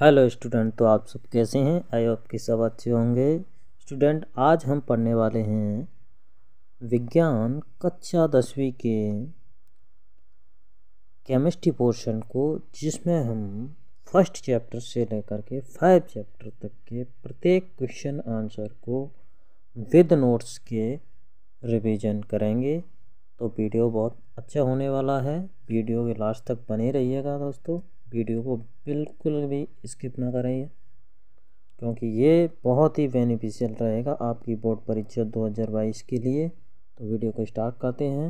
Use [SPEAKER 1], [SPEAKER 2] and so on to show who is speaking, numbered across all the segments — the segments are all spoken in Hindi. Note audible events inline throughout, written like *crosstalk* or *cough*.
[SPEAKER 1] हेलो स्टूडेंट तो आप सब कैसे हैं आई होप कि सब अच्छे होंगे स्टूडेंट आज हम पढ़ने वाले हैं विज्ञान कक्षा दसवीं के केमिस्ट्री पोर्शन को जिसमें हम फर्स्ट चैप्टर से लेकर के फाइव चैप्टर तक के प्रत्येक क्वेश्चन आंसर को विद नोट्स के रिवीजन करेंगे तो वीडियो बहुत अच्छा होने वाला है वीडियो के लास्ट तक बने रहिएगा दोस्तों वीडियो को बिल्कुल भी स्किप ना करें क्योंकि ये बहुत ही बेनिफिशियल रहेगा आपकी बोर्ड परीक्षा 2022 के लिए तो वीडियो को स्टार्ट करते हैं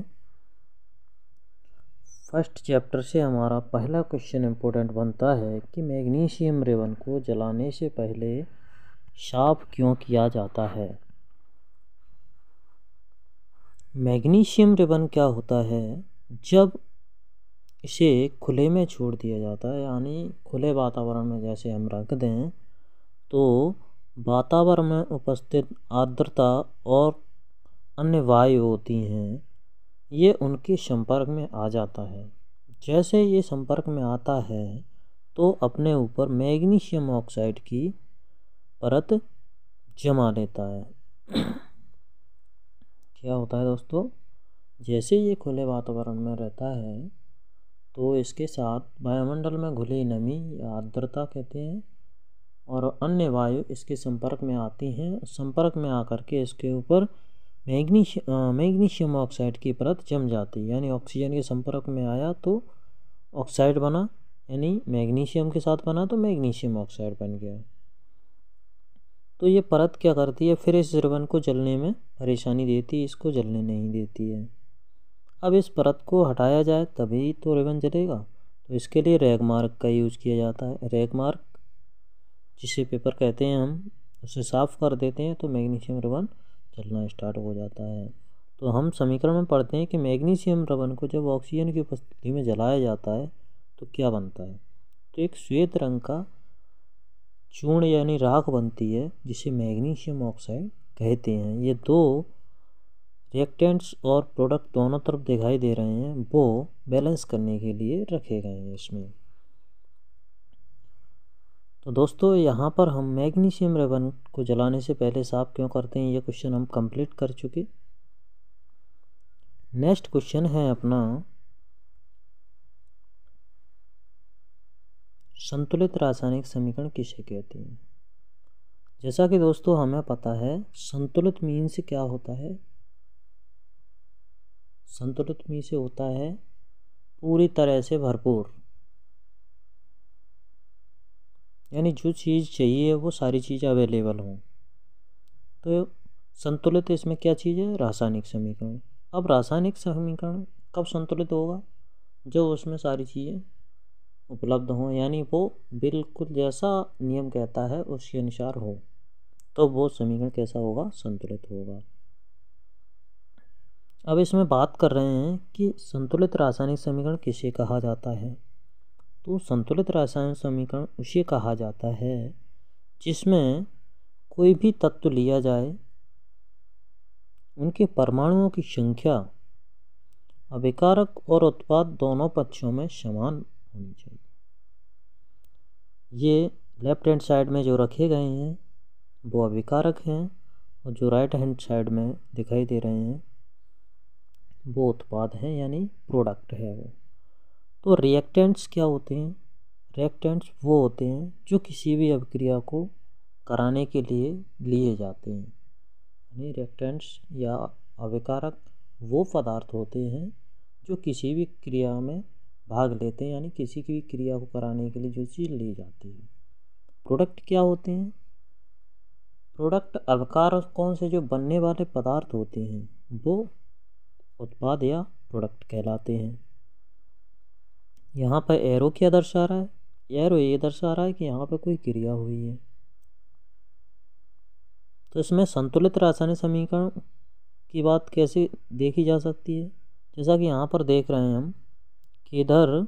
[SPEAKER 1] फर्स्ट चैप्टर से हमारा पहला क्वेश्चन इम्पोर्टेंट बनता है कि मैग्नीशियम रेवन को जलाने से पहले साफ क्यों किया जाता है मैग्नीशियम रिबन क्या होता है जब इसे खुले में छोड़ दिया जाता है यानी खुले वातावरण में जैसे हम रख दें तो वातावरण में उपस्थित आर्द्रता और अन्य वायु होती हैं ये उनके संपर्क में आ जाता है जैसे ये संपर्क में आता है तो अपने ऊपर मैग्नीशियम ऑक्साइड की परत जमा लेता है *clears throat* क्या होता है दोस्तों जैसे ये खुले वातावरण में रहता है तो इसके साथ वायुमंडल में घुली नमी या आर्द्रता कहते हैं और अन्य वायु इसके संपर्क में आती हैं संपर्क में आकर के इसके ऊपर मैग्नीश मैग्नीशियम ऑक्साइड की परत जम जाती है यानी ऑक्सीजन के संपर्क में आया तो ऑक्साइड बना यानी मैग्नीशियम के साथ बना तो मैग्नीशियम ऑक्साइड बन गया तो ये परत क्या करती है फिर इस रिबन को जलने में परेशानी देती है इसको जलने नहीं देती है अब इस परत को हटाया जाए तभी तो रिबन जलेगा तो इसके लिए रैग मार्क का यूज़ किया जाता है रैग मार्क जिसे पेपर कहते हैं हम उसे साफ़ कर देते हैं तो मैग्नीशियम रबन जलना स्टार्ट हो जाता है तो हम समीकरण में पढ़ते हैं कि मैग्नीशियम रबन को जब ऑक्सीजन की उपस्थिति में जलाया जाता है तो क्या बनता है तो एक श्वेत रंग का चूर्ण यानी राख बनती है जिसे मैग्नीशियम ऑक्साइड कहते हैं ये दो रिएक्टेंट्स और प्रोडक्ट दोनों तरफ दिखाई दे रहे हैं वो बैलेंस करने के लिए रखे गए हैं इसमें तो दोस्तों यहाँ पर हम मैग्नीशियम रेबन को जलाने से पहले साफ क्यों करते हैं ये क्वेश्चन हम कंप्लीट कर चुके नेक्स्ट क्वेश्चन है अपना संतुलित रासायनिक समीकरण किसे कहते हैं जैसा कि दोस्तों हमें पता है संतुलित मीन से क्या होता है संतुलित मी से होता है पूरी तरह से भरपूर यानी जो चीज़ चाहिए वो सारी चीज़ें अवेलेबल हों तो संतुलित इसमें क्या चीज़ है रासायनिक समीकरण अब रासायनिक समीकरण कब संतुलित होगा जो उसमें सारी चीज़ें उपलब्ध हों यानी वो बिल्कुल जैसा नियम कहता है उसके अनुसार हो तो वो समीकरण कैसा होगा संतुलित होगा अब इसमें बात कर रहे हैं कि संतुलित रासायनिक समीकरण किसे कहा जाता है तो संतुलित रासायनिक समीकरण उसे कहा जाता है जिसमें कोई भी तत्व लिया जाए उनके परमाणुओं की संख्या अभिकारक और उत्पाद दोनों पक्षों में समान होनी चाहिए ये लेफ्ट हैंड साइड में जो रखे गए हैं वो अभिकारक हैं और जो राइट हैंड साइड में दिखाई दे रहे हैं वो उत्पाद है यानी प्रोडक्ट है वो तो रिएक्टेंट्स क्या होते हैं रिएक्टेंट्स वो होते हैं जो किसी भी अभिक्रिया को कराने के लिए लिए जाते हैं यानी रिएक्टेंट्स या अविकारक वो पदार्थ होते हैं जो किसी भी क्रिया में भाग लेते हैं यानी किसी की भी क्रिया को कराने के लिए जो चीज़ ली जाती है प्रोडक्ट क्या होते हैं प्रोडक्ट अवकार कौन से जो बनने वाले पदार्थ होते हैं वो उत्पाद या प्रोडक्ट कहलाते हैं यहाँ पर एरो क्या दर्शा रहा है एरो ये दर्शा रहा है कि यहाँ पर कोई क्रिया हुई है तो इसमें संतुलित रासायनिक समीकरण की बात कैसे देखी जा सकती है जैसा कि यहाँ पर देख रहे हैं हम कि इधर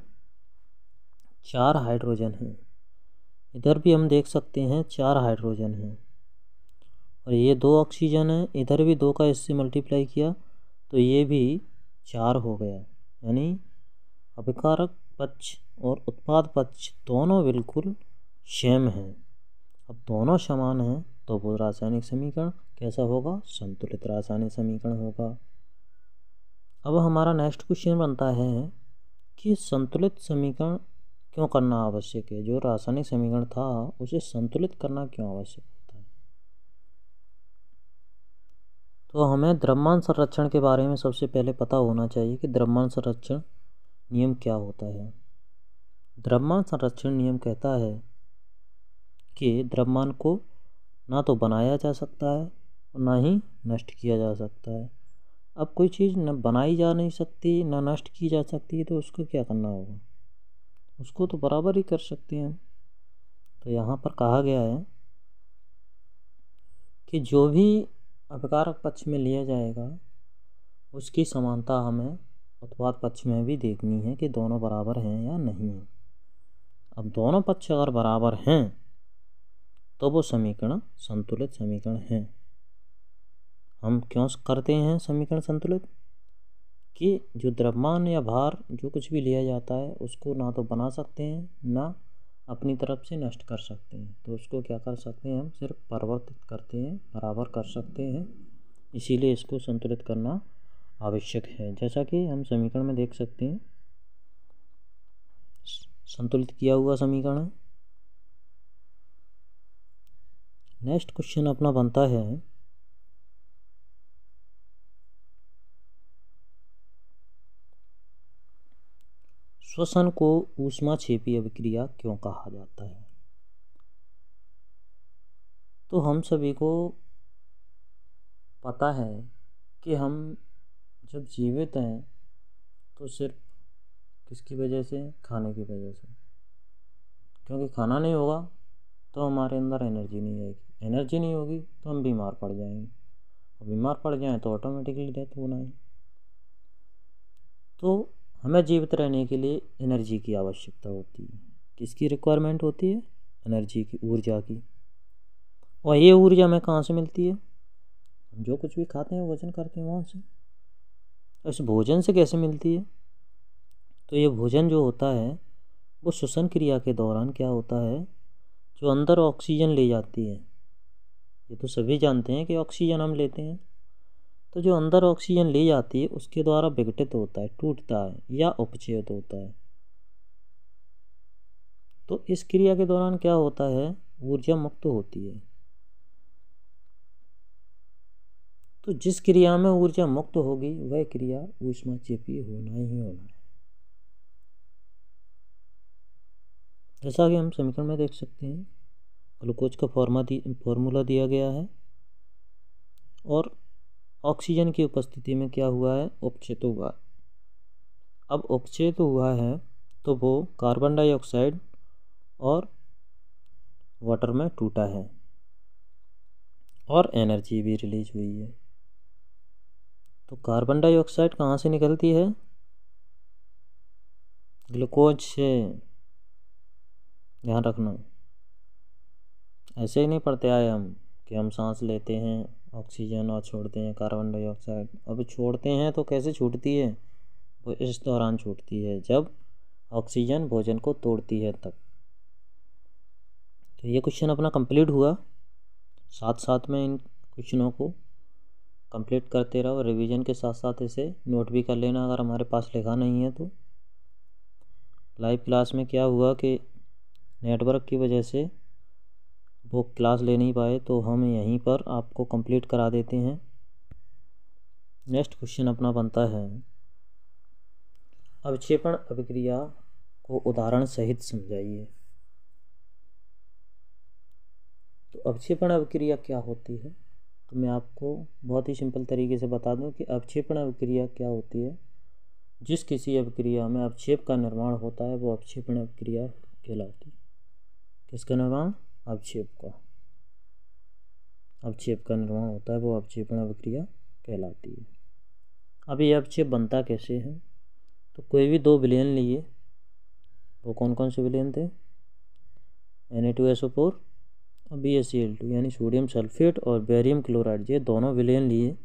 [SPEAKER 1] चार हाइड्रोजन हैं इधर भी हम देख सकते हैं चार हाइड्रोजन हैं और ये दो ऑक्सीजन है इधर भी दो का इससे मल्टीप्लाई किया तो ये भी चार हो गया यानी अभिकारक पक्ष और उत्पाद पक्ष दोनों बिल्कुल शेम हैं अब दोनों समान हैं तो वो रासायनिक समीकरण कैसा होगा संतुलित रासायनिक समीकरण होगा अब हमारा नेक्स्ट क्वेश्चन बनता है कि संतुलित समीकरण क्यों करना आवश्यक है जो रासायनिक समीकरण था उसे संतुलित करना क्यों आवश्यक है तो हमें द्रव्यमान संरक्षण के बारे में सबसे पहले पता होना चाहिए कि द्रव्यमान संरक्षण नियम क्या होता है द्रव्यमान संरक्षण नियम कहता है कि द्रव्यमान को ना तो बनाया जा सकता है और ना ही नष्ट किया जा सकता है अब कोई चीज़ न बनाई जा नहीं सकती ना नष्ट की जा सकती तो उसको क्या करना होगा उसको तो बराबर ही कर सकते हैं तो यहाँ पर कहा गया है कि जो भी अपकारक पक्ष में लिया जाएगा उसकी समानता हमें उत्पाद पक्ष में भी देखनी है कि दोनों बराबर हैं या नहीं हैं अब दोनों पक्ष अगर बराबर हैं तो वो समीकरण संतुलित समीकरण हैं हम क्यों करते हैं समीकरण संतुलित कि जो द्रव्यमान या भार जो कुछ भी लिया जाता है उसको ना तो बना सकते हैं ना अपनी तरफ से नष्ट कर सकते हैं तो उसको क्या कर सकते हैं हम सिर्फ परिवर्तित करते हैं बराबर कर सकते हैं इसीलिए इसको संतुलित करना आवश्यक है जैसा कि हम समीकरण में देख सकते हैं संतुलित किया हुआ समीकरण है नेक्स्ट क्वेश्चन अपना बनता है श्वसन को ऊष्मा छेपी अभिक्रिया क्यों कहा जाता है तो हम सभी को पता है कि हम जब जीवित हैं तो सिर्फ किसकी वजह से खाने की वजह से क्योंकि खाना नहीं होगा तो हमारे अंदर एनर्जी नहीं आएगी एनर्जी नहीं होगी तो हम बीमार पड़ जाएंगे और बीमार पड़ जाएँ तो ऑटोमेटिकली डेथ होना है तो हमें जीवित रहने के लिए एनर्जी की आवश्यकता होती है किसकी रिक्वायरमेंट होती है एनर्जी की ऊर्जा की और ये ऊर्जा हमें कहाँ से मिलती है हम जो कुछ भी खाते हैं भोजन करते हैं वहाँ से इस भोजन से कैसे मिलती है तो ये भोजन जो होता है वो श्वसन क्रिया के दौरान क्या होता है जो अंदर ऑक्सीजन ले जाती है ये तो सभी जानते हैं कि ऑक्सीजन हम लेते हैं तो जो अंदर ऑक्सीजन ली जाती है उसके द्वारा विघटित होता है टूटता है या उपचेत होता है तो इस क्रिया के दौरान क्या होता है ऊर्जा मुक्त होती है तो जिस क्रिया में ऊर्जा मुक्त होगी वह क्रिया ऊष्मा चेपी होना ही होना है जैसा कि हम समीकरण में देख सकते हैं ग्लूकोज का फॉर्मा दी फॉर्मूला दिया गया है और ऑक्सीजन की उपस्थिति में क्या हुआ है उपक्षेप तो हुआ है अब उपक्षेप तो हुआ है तो वो कार्बन डाइऑक्साइड और वाटर में टूटा है और एनर्जी भी रिलीज हुई है तो कार्बन डाइऑक्साइड कहाँ से निकलती है ग्लूकोज से ध्यान रखना ऐसे ही नहीं पढ़ते आए हम कि हम सांस लेते हैं ऑक्सीजन और छोड़ते हैं कार्बन डाइऑक्साइड अब छोड़ते हैं तो कैसे छूटती है वो इस दौरान छूटती है जब ऑक्सीजन भोजन को तोड़ती है तब तो ये क्वेश्चन अपना कंप्लीट हुआ साथ साथ में इन क्वेश्चनों को कंप्लीट करते रहो रिवीजन के साथ साथ इसे नोट भी कर लेना अगर हमारे पास लिखा नहीं है तो लाइव क्लास में क्या हुआ कि नेटवर्क की वजह से वो क्लास ले नहीं पाए तो हम यहीं पर आपको कंप्लीट करा देते हैं नेक्स्ट क्वेश्चन अपना बनता है अवक्षेपण अभिक्रिया को उदाहरण सहित समझाइए तो अवक्षेपण अभिक्रिया क्या होती है तो मैं आपको बहुत ही सिंपल तरीके से बता दूं कि अवक्षेपण अभिक्रिया क्या होती है जिस किसी अभिक्रिया में अवक्षेप का निर्माण होता है वो अवक्षेपण अभिक्रिया कहलाती है किसका निर्माण अवक्षेप का अवक्षेप का निर्माण होता है वो अवक्षेपण अभिक्रिया कहलाती है अब ये अवक्षेप बनता कैसे है तो कोई भी दो विलयन लिए वो कौन कौन से विलयन थे N A two S O four और B S C L two यानी सोडियम सल्फेट और बेरियम क्लोराइड ये दोनों विलयन लिए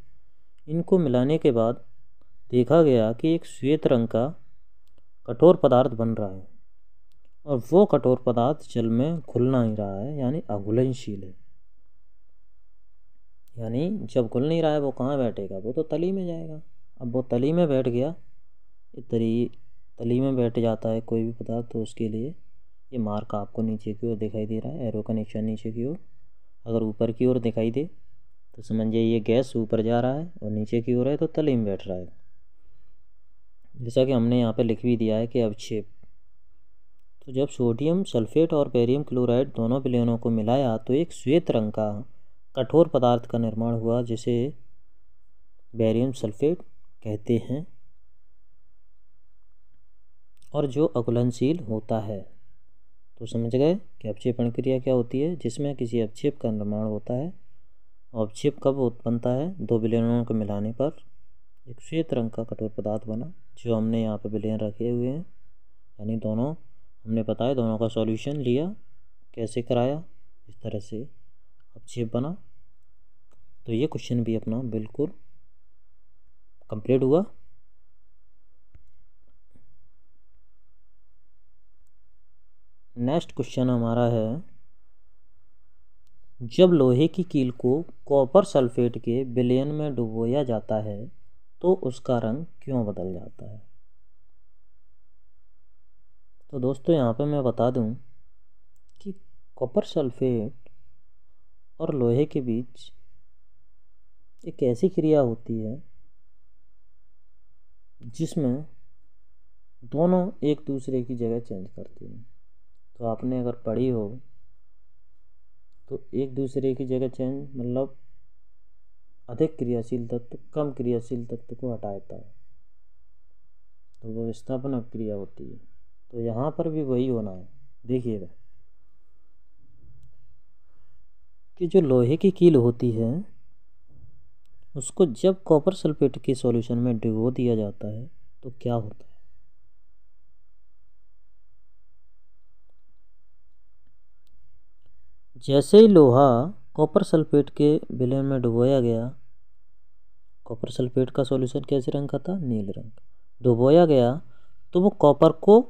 [SPEAKER 1] इनको मिलाने के बाद देखा गया कि एक श्वेत रंग का कठोर पदार्थ बन रहा है और वो कठोर पदार्थ जल में घुल नहीं रहा है यानी अघुलनशील है यानी जब घुल नहीं रहा है वो कहाँ बैठेगा वो तो तली में जाएगा अब वो तली में बैठ गया तरी तली में बैठ जाता है कोई भी पदार्थ तो उसके लिए ये मार्क आपको नीचे की ओर दिखाई दे रहा है एरो का निशान नीचे की ओर अगर ऊपर की ओर दिखाई दे तो समझिए ये गैस ऊपर जा रहा है और नीचे की ओर है तो तली में बैठ रहा है जैसा कि हमने यहाँ पर लिख भी दिया है कि अवक्षेप तो जब सोडियम सल्फेट और बेरियम क्लोराइड दोनों विलयनों को मिलाया तो एक श्वेत रंग का कठोर पदार्थ का निर्माण हुआ जिसे बेरियम सल्फेट कहते हैं और जो अघुलनशील होता है तो समझ गए कि अपक्षेपण क्रिया क्या होती है जिसमें किसी अपक्षेप का निर्माण होता है और अपक्षेप कब उत्पन्नता है दो विलयनों को मिलाने पर एक श्वेत रंग का कठोर पदार्थ बना जो हमने यहाँ पर विलयन रखे हुए हैं यानी दोनों हमने बताया दोनों का सॉल्यूशन लिया कैसे कराया इस तरह से अब छेप बना तो ये क्वेश्चन भी अपना बिल्कुल कंप्लीट हुआ नेक्स्ट क्वेश्चन हमारा है जब लोहे की कील को कॉपर सल्फेट के बिलियन में डुबोया जाता है तो उसका रंग क्यों बदल जाता है तो दोस्तों यहाँ पे मैं बता दूँ कि कॉपर सल्फेट और लोहे के बीच एक ऐसी क्रिया होती है जिसमें दोनों एक दूसरे की जगह चेंज करते हैं तो आपने अगर पढ़ी हो तो एक दूसरे की जगह चेंज मतलब अधिक क्रियाशील तत्व कम क्रियाशील तत्व को हटाता है तो वो विस्थापन क्रिया होती है तो यहाँ पर भी वही होना है देखिएगा कि जो लोहे की कील होती है उसको जब कॉपर सल्फेट के सॉल्यूशन में डिबो दिया जाता है तो क्या होता है जैसे ही लोहा कॉपर सल्फेट के विलयन में डुबोया गया कॉपर सल्फेट का सॉल्यूशन कैसे रंग का था नील रंग डुबोया गया तो वो कॉपर को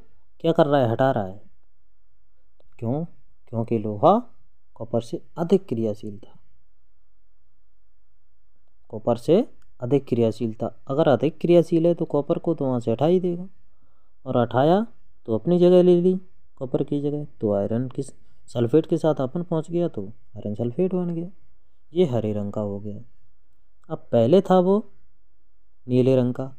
[SPEAKER 1] क्या कर रहा है हटा रहा है क्यों क्योंकि लोहा कॉपर से अधिक क्रियाशील था कॉपर से अधिक क्रियाशील था अगर अधिक क्रियाशील है तो कॉपर को तो वहाँ से हटा ही देगा और हटाया तो अपनी जगह ले ली कॉपर की जगह तो आयरन किस सल्फेट के साथ अपन पहुँच गया तो आयरन सल्फेट बन गया ये हरे रंग का हो गया अब पहले था वो नीले रंग का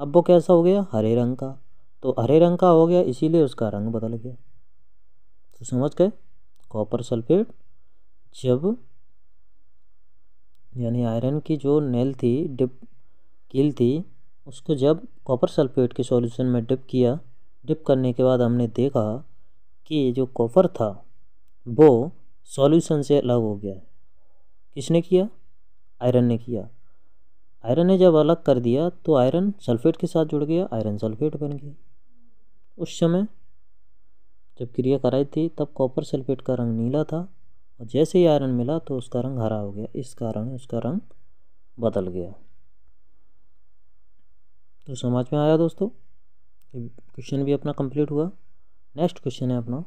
[SPEAKER 1] अब वो कैसा हो गया हरे रंग का तो हरे रंग का हो गया इसीलिए उसका रंग बदल गया तो समझ गए कॉपर सल्फेट जब यानी आयरन की जो नेल थी डिप कील थी उसको जब कॉपर सल्फेट के सॉल्यूशन में डिप किया डिप करने के बाद हमने देखा कि जो कॉपर था वो सॉल्यूशन से अलग हो गया किसने किया आयरन ने किया आयरन ने जब अलग कर दिया तो आयरन सल्फेट के साथ जुड़ गया आयरन सल्फेट बन गया उस समय जब क्रिया कराई थी तब कॉपर सल्फेट का रंग नीला था और जैसे ही आयरन मिला तो उसका रंग हरा हो गया इस कारण उसका रंग बदल गया तो समझ में आया दोस्तों क्वेश्चन भी अपना कंप्लीट हुआ नेक्स्ट क्वेश्चन है अपना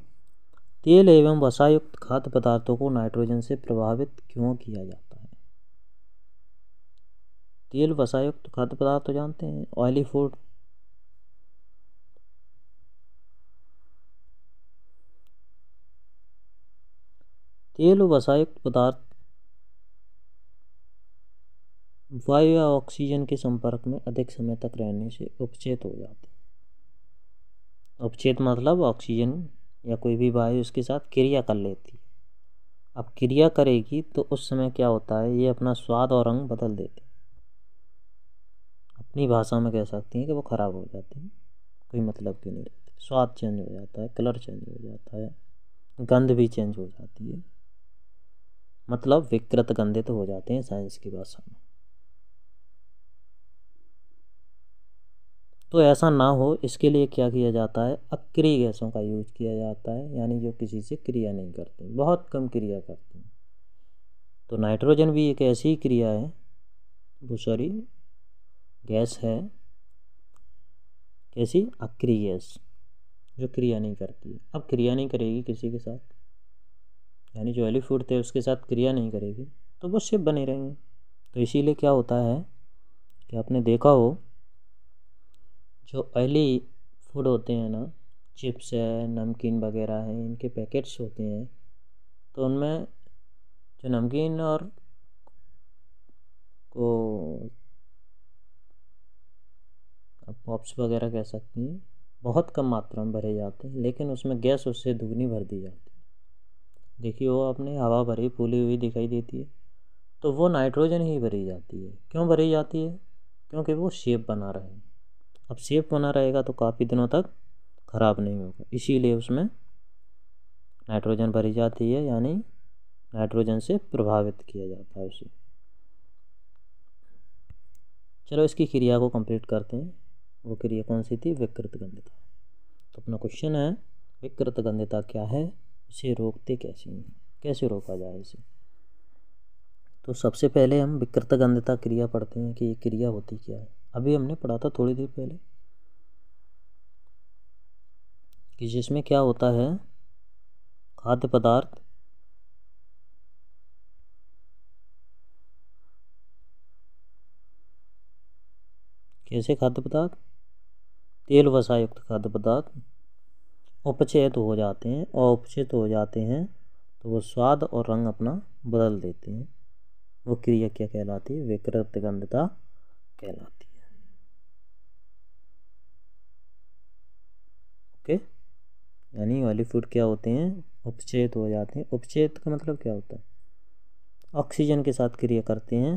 [SPEAKER 1] तेल एवं वसायुक्त खाद्य पदार्थों को नाइट्रोजन से प्रभावित क्यों किया जाता है तेल वसायुक्त खाद्य पदार्थ तो जानते हैं ऑयली फूड तेल वसायुक्त पदार्थ वायु या ऑक्सीजन के संपर्क में अधिक समय तक रहने से उपचेत हो जाते हैं उपचेत मतलब ऑक्सीजन या कोई भी वायु उसके साथ क्रिया कर लेती है अब क्रिया करेगी तो उस समय क्या होता है ये अपना स्वाद और रंग बदल देते हैं अपनी भाषा में कह सकते हैं कि वो ख़राब हो जाते हैं कोई मतलब क्यों नहीं रहती स्वाद चेंज हो जाता है कलर चेंज हो जाता है गंध भी चेंज हो जाती है मतलब विकृत गंधित तो हो जाते हैं साइंस की भाषा में तो ऐसा ना हो इसके लिए क्या किया जाता है अक्रिय गैसों का यूज किया जाता है यानी जो किसी से क्रिया नहीं करते बहुत कम क्रिया करते हैं तो नाइट्रोजन भी एक ऐसी क्रिया है वो सॉरी गैस है कैसी अक्रिय गैस जो क्रिया नहीं करती है अब क्रिया नहीं करेगी किसी के साथ यानी जो एलिफूड थे उसके साथ क्रिया नहीं करेगी तो वो शिप बने रहेंगे तो इसीलिए क्या होता है कि आपने देखा हो जो ऑयली फूड होते हैं ना चिप्स है नमकीन वगैरह है इनके पैकेट्स होते हैं तो उनमें जो नमकीन और को पॉप्स वगैरह कह सकती हैं बहुत कम मात्रा में भरे जाते हैं लेकिन उसमें गैस उससे दुगनी भर दी जाती है देखी हो आपने हवा भरी फूली हुई दिखाई देती है तो वो नाइट्रोजन ही भरी जाती है क्यों भरी जाती है क्योंकि वो शेप बना रहे हैं अब शेप बना रहेगा तो काफ़ी दिनों तक ख़राब नहीं होगा इसीलिए उसमें नाइट्रोजन भरी जाती है यानी नाइट्रोजन से प्रभावित किया जाता है उसे चलो इसकी क्रिया को कंप्लीट करते हैं वो क्रिया कौन सी थी विकृत गंधता तो अपना क्वेश्चन है विकृत गंधता क्या है इसे रोकते कैसे हैं कैसे रोका जाए इसे तो सबसे पहले हम विकृतगंधता क्रिया पढ़ते हैं कि ये क्रिया होती क्या है अभी हमने पढ़ा था थोड़ी देर पहले कि जिसमें क्या होता है खाद्य पदार्थ कैसे खाद्य पदार्थ तेल वसायुक्त खाद्य पदार्थ उपचेत हो जाते हैं और उपचयित हो जाते हैं तो वो स्वाद और रंग अपना बदल देते हैं वो क्रिया क्या कहलाती है विकृत गंधता कहलाती है ओके यानी वाली फूड क्या होते हैं उपचेत हो जाते हैं उपचेत का मतलब क्या होता है ऑक्सीजन के साथ क्रिया करते हैं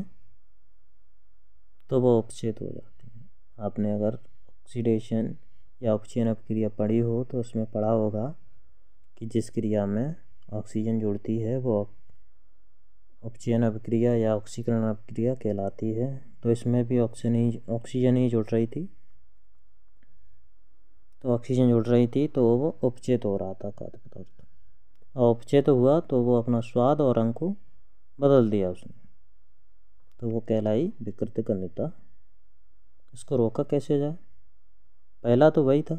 [SPEAKER 1] तो वह उपचेत हो जाते हैं आपने अगर ऑक्सीडेशन या ऑक्सीजन अपक्रिया क्रिया पड़ी हो तो उसमें पड़ा होगा कि जिस क्रिया में ऑक्सीजन जुड़ती है वो ऑक्सीजन अपक्रिया या ऑक्सीकरण अपक्रिया कहलाती है तो इसमें भी ऑक्सीजन ही ऑक्सीजन ही जुड़ रही थी तो ऑक्सीजन जुड़ रही थी तो वो उपचेत हो रहा था खाद्य पदार्थ और उपचेत हुआ तो वो अपना स्वाद और रंग को बदल दिया उसने तो वो कहलाई विकृत कन्यता इसको रोका कैसे जाए पहला तो वही था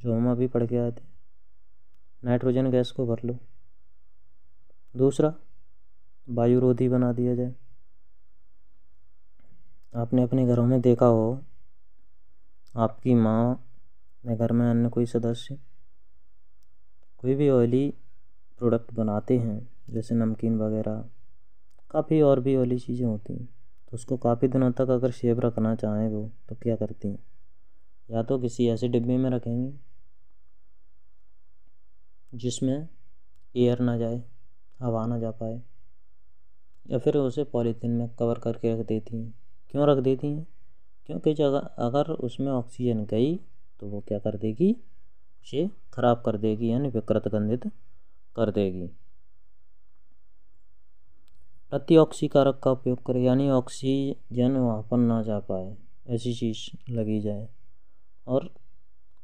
[SPEAKER 1] जो हम अभी पढ़ के आए थे नाइट्रोजन गैस को भर लो दूसरा वायुरोधी बना दिया जाए आपने अपने घरों में देखा हो आपकी माँ या घर में अन्य कोई सदस्य कोई भी ऑयली प्रोडक्ट बनाते हैं जैसे नमकीन वगैरह काफ़ी और भी ऑयली चीज़ें होती हैं तो उसको काफ़ी दिनों तक अगर सेव रखना चाहें वो तो क्या करती हैं या तो किसी ऐसे डिब्बे में रखेंगे जिसमें एयर ना जाए हवा ना जा पाए या फिर उसे पॉलीथीन में कवर करके रख देती हैं क्यों रख देती हैं क्योंकि जगह अगर उसमें ऑक्सीजन गई तो वो क्या कर देगी उसे ख़राब कर देगी यानी विकृत गंधित कर देगी प्रतिऑक्सी कारक का उपयोग करें यानी ऑक्सीजन वहाँ पर ना जा पाए ऐसी चीज़ लगी जाए और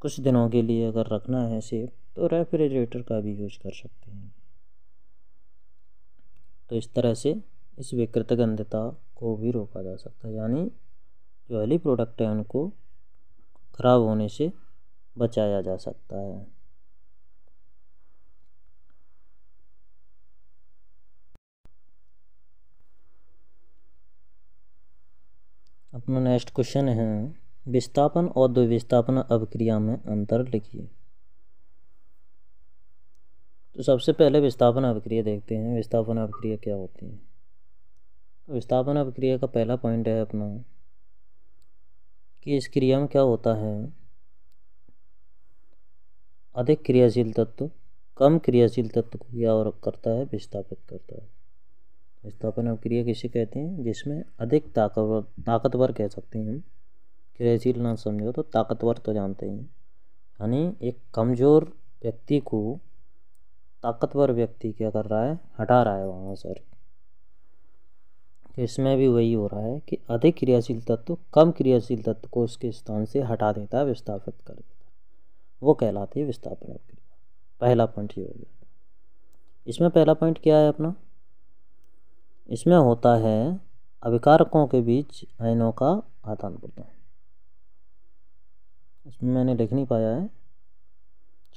[SPEAKER 1] कुछ दिनों के लिए अगर रखना है सेब तो रेफ्रिजरेटर का भी यूज कर सकते हैं तो इस तरह से इस विकृतगंधता को भी रोका जा सकता है यानी जो अली प्रोडक्ट है उनको खराब होने से बचाया जा सकता है अपना नेक्स्ट क्वेश्चन है विस्थापन और द्विविस्थापन अभिक्रिया में अंतर लिखिए तो सबसे पहले विस्थापन अभिक्रिया देखते हैं विस्थापन अभिक्रिया क्या होती है तो विस्थापन अभिक्रिया का पहला पॉइंट है अपना कि इस क्रिया में क्या होता है अधिक क्रियाशील तत्व कम क्रियाशील तत्व को क्या और करता है विस्थापित करता है विस्थापन अभिक्रिया किसे कहते हैं जिसमें अधिक ताकतवर ताकतवर कह सकते हैं हम क्रियाशील ना समझो तो ताकतवर तो जानते ही यानी एक कमज़ोर व्यक्ति को ताकतवर व्यक्ति क्या कर रहा है हटा रहा है वहाँ सर तो इसमें भी वही हो रहा है कि अधिक क्रियाशील तत्व कम क्रियाशील तत्व को उसके स्थान से हटा देता है विस्थापित कर देता है वो कहलाती है विस्थापन क्रिया पहला पॉइंट ये हो गया इसमें पहला पॉइंट क्या है अपना इसमें होता है अभिकारकों के बीच आयनों का आदान प्रदान इसमें मैंने लिख नहीं पाया है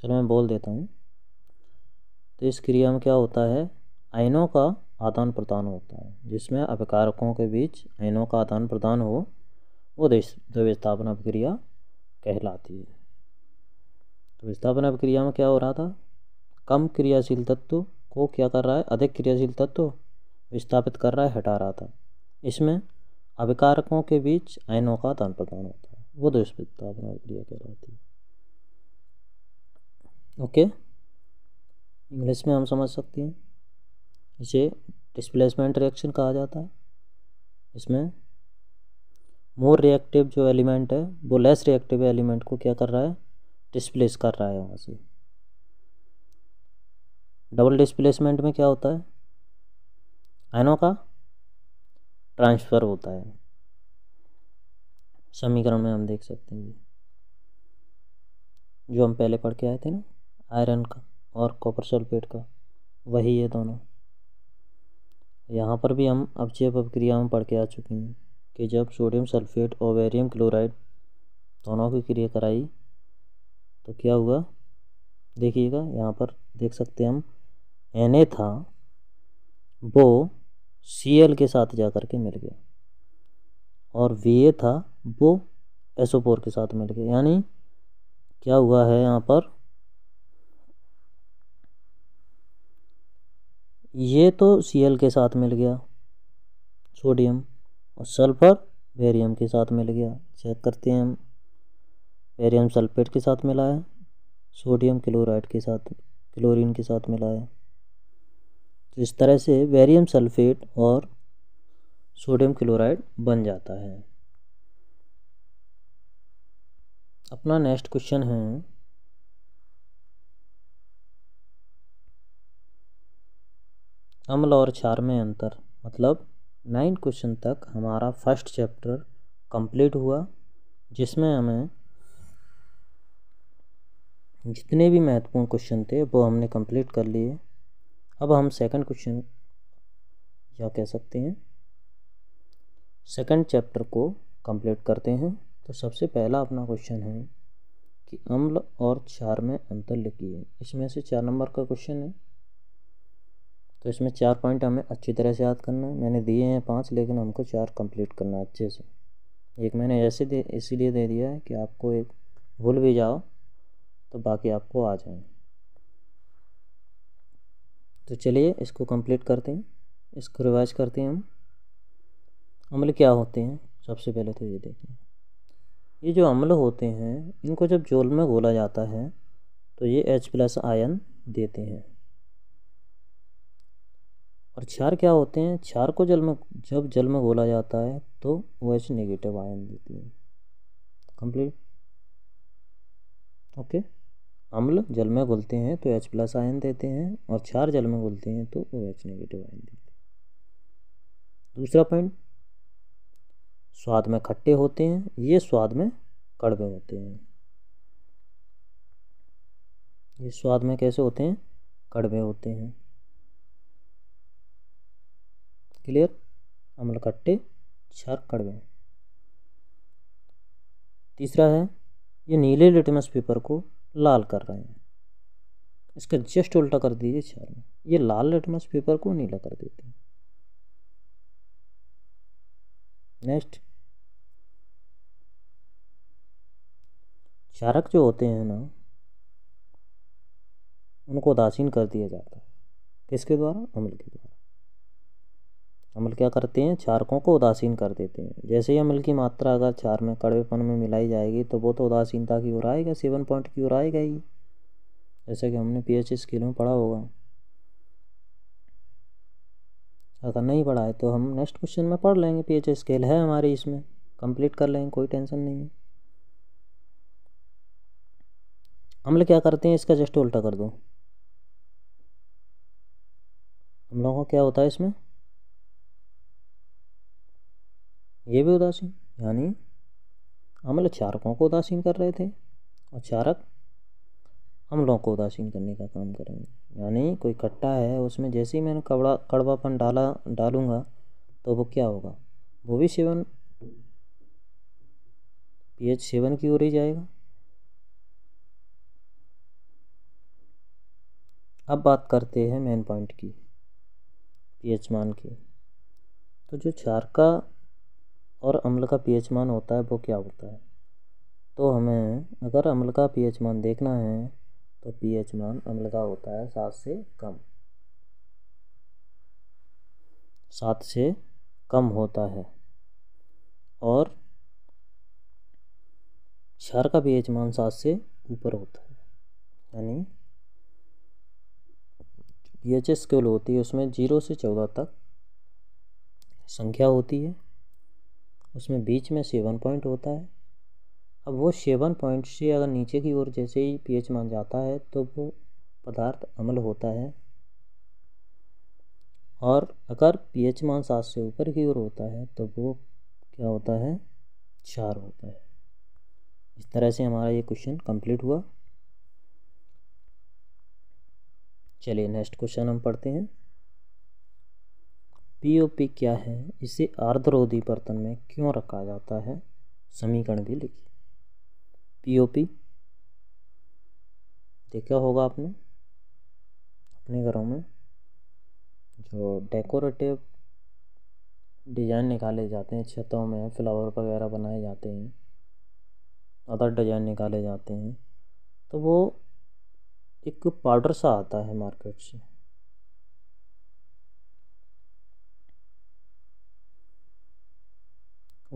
[SPEAKER 1] चलो मैं बोल देता हूँ तो इस क्रिया में क्या होता है आयनों का आदान प्रदान होता है जिसमें अपकारकों के बीच आयनों का आदान प्रदान हो वो देश द्रव्यस्थापन अभिक्रिया कहलाती है तो विस्थापन अभिक्रिया में क्या हो रहा था कम क्रियाशील तत्व को क्या कर रहा है अधिक क्रियाशील तत्व विस्थापित कर रहा है हटा रहा था इसमें अभिकारकों के बीच आयनों का आदान प्रदान होता है वो दोष विस्थापना क्रिया कहलाती है ओके इंग्लिश में हम समझ सकते हैं इसे डिस्प्लेसमेंट रिएक्शन कहा जाता है इसमें मोर रिएक्टिव जो एलिमेंट है वो लेस रिएक्टिव एलिमेंट को क्या कर रहा है डिस्प्लेस कर रहा है वहाँ से डबल डिस्प्लेसमेंट में क्या होता है आइनों का ट्रांसफ़र होता है समीकरण में हम देख सकते हैं जो हम पहले पढ़ के आए थे ना आयरन का और कॉपर सल्फेट का वही है दोनों यहाँ पर भी हम अपचय प्रक्रिया में पढ़ के आ चुके हैं कि जब सोडियम सल्फेट और वेरियम क्लोराइड दोनों की क्रिया कराई तो क्या हुआ देखिएगा यहाँ पर देख सकते हम एन था वो सी एल के साथ जा कर के मिल गया और वी ए था वो एस ओ फोर के साथ मिल गया यानी क्या हुआ है यहाँ पर ये तो सी एल के साथ मिल गया सोडियम और सल्फर वेरियम के साथ मिल गया चेक करते हैं हम वेरियम सल्फेट के साथ मिला है सोडियम क्लोराइड के साथ क्लोरीन के साथ मिला है तो इस तरह से वेरियम सल्फेट और सोडियम क्लोराइड बन जाता है अपना नेक्स्ट क्वेश्चन है अम्ल और क्षार में अंतर मतलब नाइन क्वेश्चन तक हमारा फर्स्ट चैप्टर कंप्लीट हुआ जिसमें हमें जितने भी महत्वपूर्ण क्वेश्चन थे वो हमने कंप्लीट कर लिए अब हम सेकंड क्वेश्चन या कह सकते हैं सेकंड चैप्टर को कंप्लीट करते हैं तो सबसे पहला अपना क्वेश्चन है कि अम्ल और चार में अंतर लिखिए इसमें से चार नंबर का क्वेश्चन है तो इसमें चार पॉइंट हमें अच्छी तरह से याद करना है मैंने दिए हैं पाँच लेकिन हमको चार कंप्लीट करना है अच्छे से एक मैंने ऐसे दे इसीलिए दे दिया है कि आपको एक भूल भी जाओ तो बाकी आपको आ जाए तो चलिए इसको कंप्लीट करते हैं इसको रिवाइज करते हैं हम अम्ल क्या होते हैं सबसे पहले तो ये देखें ये जो अम्ल होते हैं इनको जब जोल में घोला जाता है तो ये H प्लस आयन देते हैं और क्षार क्या होते हैं क्षार को जल में जब जल में घोला जाता है तो ओ एच नेगेटिव आयन देती है कंप्लीट ओके अम्ल जल में घुलते हैं तो एच प्लस आयन देते हैं और क्षार जल में घुलते हैं तो ओ एच नेगेटिव आयन देते हैं दूसरा पॉइंट स्वाद में खट्टे होते हैं ये स्वाद में कड़वे होते हैं ये स्वाद में कैसे होते हैं कड़वे होते हैं क्लियर अम्ल खट्टे क्षार कड़वे तीसरा है ये नीले लिटमस पेपर को लाल कर रहे हैं इसका जस्ट उल्टा कर दीजिए क्षार में ये लाल लिटमस पेपर को नीला कर देते हैं नेक्स्ट चारक जो होते हैं ना उनको उदासीन कर दिया जाता है किसके द्वारा अमल के द्वारा अमल क्या करते हैं चारकों को उदासीन कर देते हैं जैसे ही अमल की मात्रा अगर चार में कड़वेपन में मिलाई जाएगी तो वो तो उदासीनता की ओर आएगा सेवन पॉइंट की ओर आएगा ही जैसे कि हमने पी एच स्केल में पढ़ा होगा अगर नहीं पढ़ा है तो हम नेक्स्ट क्वेश्चन में पढ़ लेंगे पी एच स्केल है हमारे इसमें कंप्लीट कर लेंगे कोई टेंशन नहीं है हम लोग क्या करते हैं इसका जस्ट उल्टा कर दो हम लोगों का क्या होता है इसमें ये भी उदासीन यानी हम लोग चारकों को उदासीन कर रहे थे और चारक हम लोगों को उदासीन करने का काम करेंगे यानी कोई कट्टा है उसमें जैसे ही मैंने कड़वा कड़वापन डाला डालूंगा तो वो क्या होगा वो भी सेवन पी एच सेवन की ओर ही जाएगा अब बात करते हैं मेन पॉइंट की पीएच मान की तो जो क्षार का और अम्ल का पीएच मान होता है वो क्या होता है तो हमें अगर अम्ल का पीएच मान देखना है तो पीएच मान अम्ल का होता है सात से कम सात से कम होता है और क्षार का पीएच मान सात से ऊपर होता है यानी बी एच एस स्केल होती है उसमें जीरो से चौदह तक संख्या होती है उसमें बीच में सेवन पॉइंट होता है अब वो सेवन पॉइंट से अगर नीचे की ओर जैसे ही पीएच मान जाता है तो वो पदार्थ अमल होता है और अगर पीएच मान सात से ऊपर की ओर होता है तो वो क्या होता है क्षार होता है इस तरह से हमारा ये क्वेश्चन कंप्लीट हुआ चलिए नेक्स्ट क्वेश्चन हम पढ़ते हैं पीओपी क्या है इसे आर्द्रोधी बर्तन में क्यों रखा जाता है समीकरण भी लिखिए पीओपी देखा होगा आपने अपने घरों में जो डेकोरेटिव डिज़ाइन निकाले जाते हैं छतों में फ्लावर वगैरह बनाए जाते हैं अदर डिज़ाइन निकाले जाते हैं तो वो एक पाउडर सा आता है मार्केट से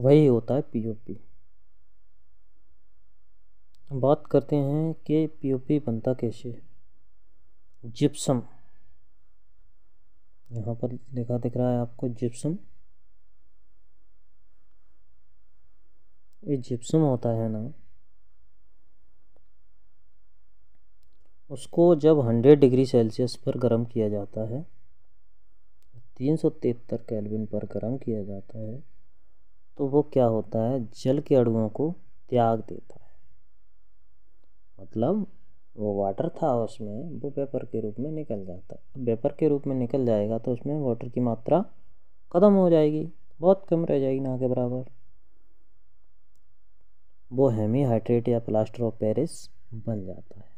[SPEAKER 1] वही होता है पीओपी बात करते हैं कि पीओपी बनता कैसे जिप्सम यहाँ पर लिखा दिख रहा है आपको जिप्सम ये जिप्सम होता है ना उसको जब हंड्रेड डिग्री सेल्सियस पर गर्म किया जाता है तीन सौ तिहत्तर पर गर्म किया जाता है तो वो क्या होता है जल के अणुओं को त्याग देता है मतलब वो वाटर था उसमें वो पेपर के रूप में निकल जाता है पेपर के रूप में निकल जाएगा तो उसमें वाटर की मात्रा ख़त्म हो जाएगी बहुत कम रह जाएगी ना के बराबर वो हेमी हाइड्रेट या प्लास्टर ऑफ पेरिस बन जाता है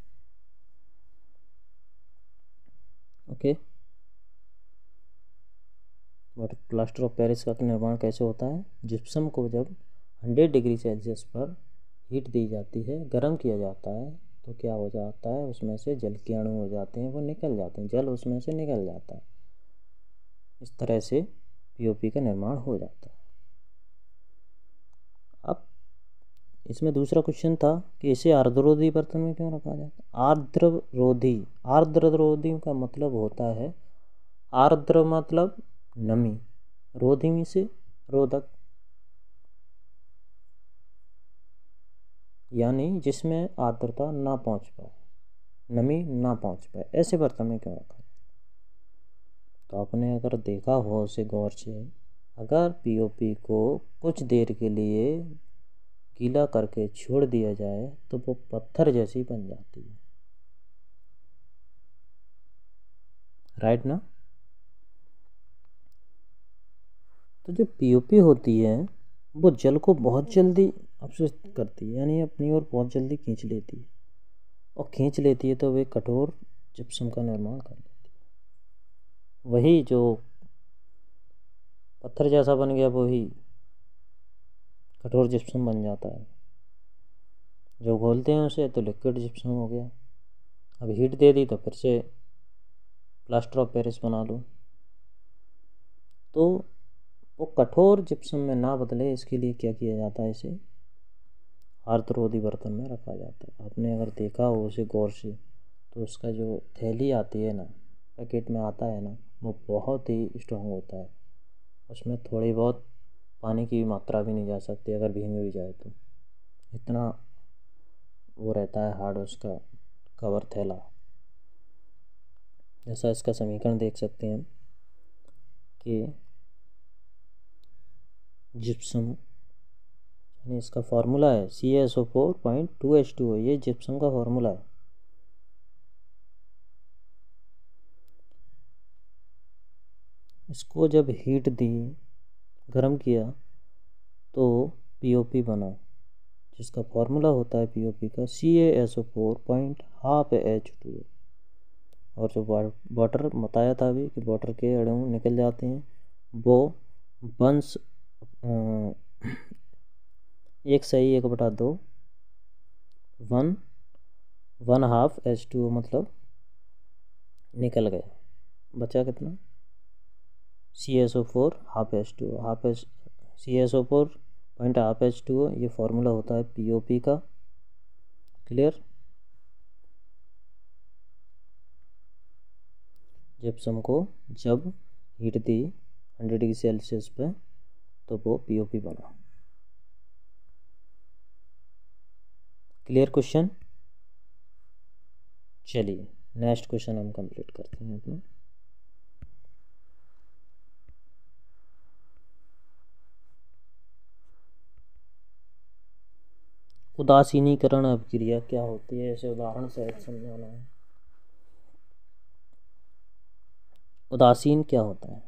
[SPEAKER 1] ओके और प्लास्टर ऑफ पेरिस का निर्माण कैसे होता है जिप्सम को जब 100 डिग्री सेल्सियस पर हीट दी जाती है गर्म किया जाता है तो क्या हो जाता है उसमें से जल के अणु हो जाते हैं वो निकल जाते हैं जल उसमें से निकल जाता है इस तरह से पीओपी का निर्माण हो जाता है इसमें दूसरा क्वेश्चन था कि इसे आर्द्ररोधी बर्तन में क्यों रखा जाता आर्द्ररोधी आर्द्ररोधी का मतलब होता है आर्द्र मतलब नमी रोधी में से रोधक यानी जिसमें आर्द्रता ना पहुंच पाए नमी ना पहुंच पाए ऐसे बर्तन में क्यों रखा तो आपने अगर देखा हो उसे गौर से अगर पीओपी को कुछ देर के लिए गीला करके छोड़ दिया जाए तो वो पत्थर जैसी बन जाती है राइट right ना तो जो पीओपी होती है वो जल को बहुत जल्दी अपशिष्ट करती है यानी अपनी ओर बहुत जल्दी खींच लेती है और खींच लेती है तो वे कठोर जिप्सम का निर्माण कर लेती है वही जो पत्थर जैसा बन गया वही कठोर जिप्सम बन जाता है जो घोलते हैं उसे तो लिक्विड जिप्सम हो गया अब हीट दे दी तो फिर से प्लास्टर ऑफ पेरिस बना लो तो वो कठोर जिप्सम में ना बदले इसके लिए क्या किया जाता है इसे आर्द्रोधी बर्तन में रखा जाता है आपने अगर देखा हो उसे गौर से तो उसका जो थैली आती है ना पैकेट में आता है ना वो बहुत ही स्ट्रॉन्ग होता है उसमें थोड़ी बहुत पानी की मात्रा भी नहीं जा सकती अगर भींग भी जाए तो इतना वो रहता है हार्ड उसका कवर थैला जैसा इसका समीकरण देख सकते हैं कि जिप्सम यानी इसका फार्मूला है C S O four point two H two ये जिप्सम का फार्मूला है इसको जब हीट दी गर्म किया तो पीओपी बना जिसका फार्मूला होता है पीओपी का C A S O four point half H two और जो वाटर बताया था अभी कि वाटर के अड़ों निकल जाते हैं वो बंस एक सही एक बटा दो one one half H two मतलब निकल गया बचा कितना C S O four half H two half H C S O four point half H two ये फार्मूला होता है पी ओ पी का क्लियर जिप्सम को जब हीट दी हंड्रेड डिग्री सेल्सियस पे तो वो पी ओ पी बना क्लियर क्वेश्चन चलिए नेक्स्ट क्वेश्चन हम कंप्लीट करते हैं अपना उदासीनीकरण अभिक्रिया क्या होती है इसे उदाहरण सहित समझाना है उदासीन क्या होता है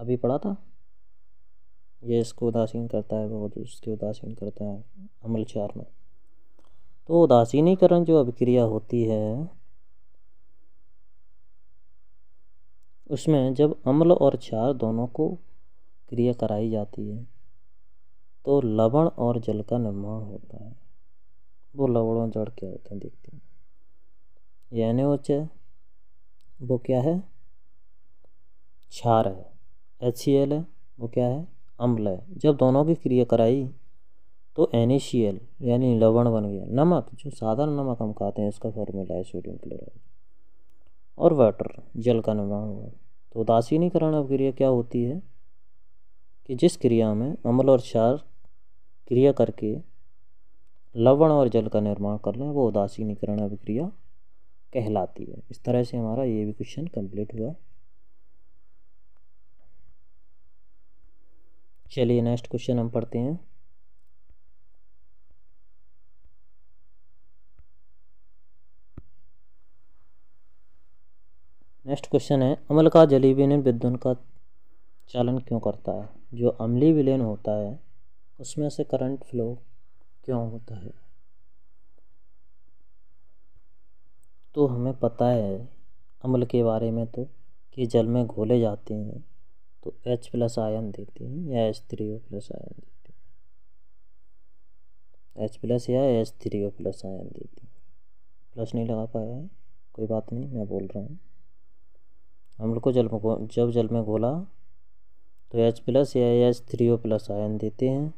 [SPEAKER 1] अभी पढ़ा था ये इसको उदासीन करता है बहुत उसके उदासीन करता है अमल चार में तो उदासीनीकरण जो अभिक्रिया होती है उसमें जब अम्ल और क्षार दोनों को क्रिया कराई जाती है तो लवण और जल का निर्माण होता है वो लवण और जड़ क्या होते हैं देखते हैं यानी वो वो क्या है क्षार है एच सी एल है वो क्या है अम्ल है जब दोनों की क्रिया कराई तो एन यानी लवण बन गया नमक जो साधारण नमक हम खाते हैं उसका फॉर्मूला है सोडियम क्लोराइड और वाटर जल का निर्माण हुआ तो उदासीनीकरण क्रिया क्या होती है कि जिस क्रिया में अम्ल और क्षार क्रिया करके लवण और जल का निर्माण कर लें वो उदासीनीकरण अभिक्रिया कहलाती है इस तरह से हमारा ये भी क्वेश्चन कंप्लीट हुआ चलिए नेक्स्ट क्वेश्चन हम पढ़ते हैं नेक्स्ट क्वेश्चन है अमल का जली विलयन विद्युन का चालन क्यों करता है जो अमली विलयन होता है उसमें से करंट फ्लो क्यों होता है तो हमें पता है अम्ल के बारे में तो कि जल में घोले जाते हैं तो H प्लस आयन देते हैं या एच थ्री ओ प्लस आयन देते हैं एच प्लस या एच थ्री ओ प्लस आयन देते हैं प्लस नहीं लगा पाया कोई बात नहीं मैं बोल रहा हूँ हम लोग को जल में जब जल में घोला तो H प्लस या एच थ्री ओ प्लस आयन देते हैं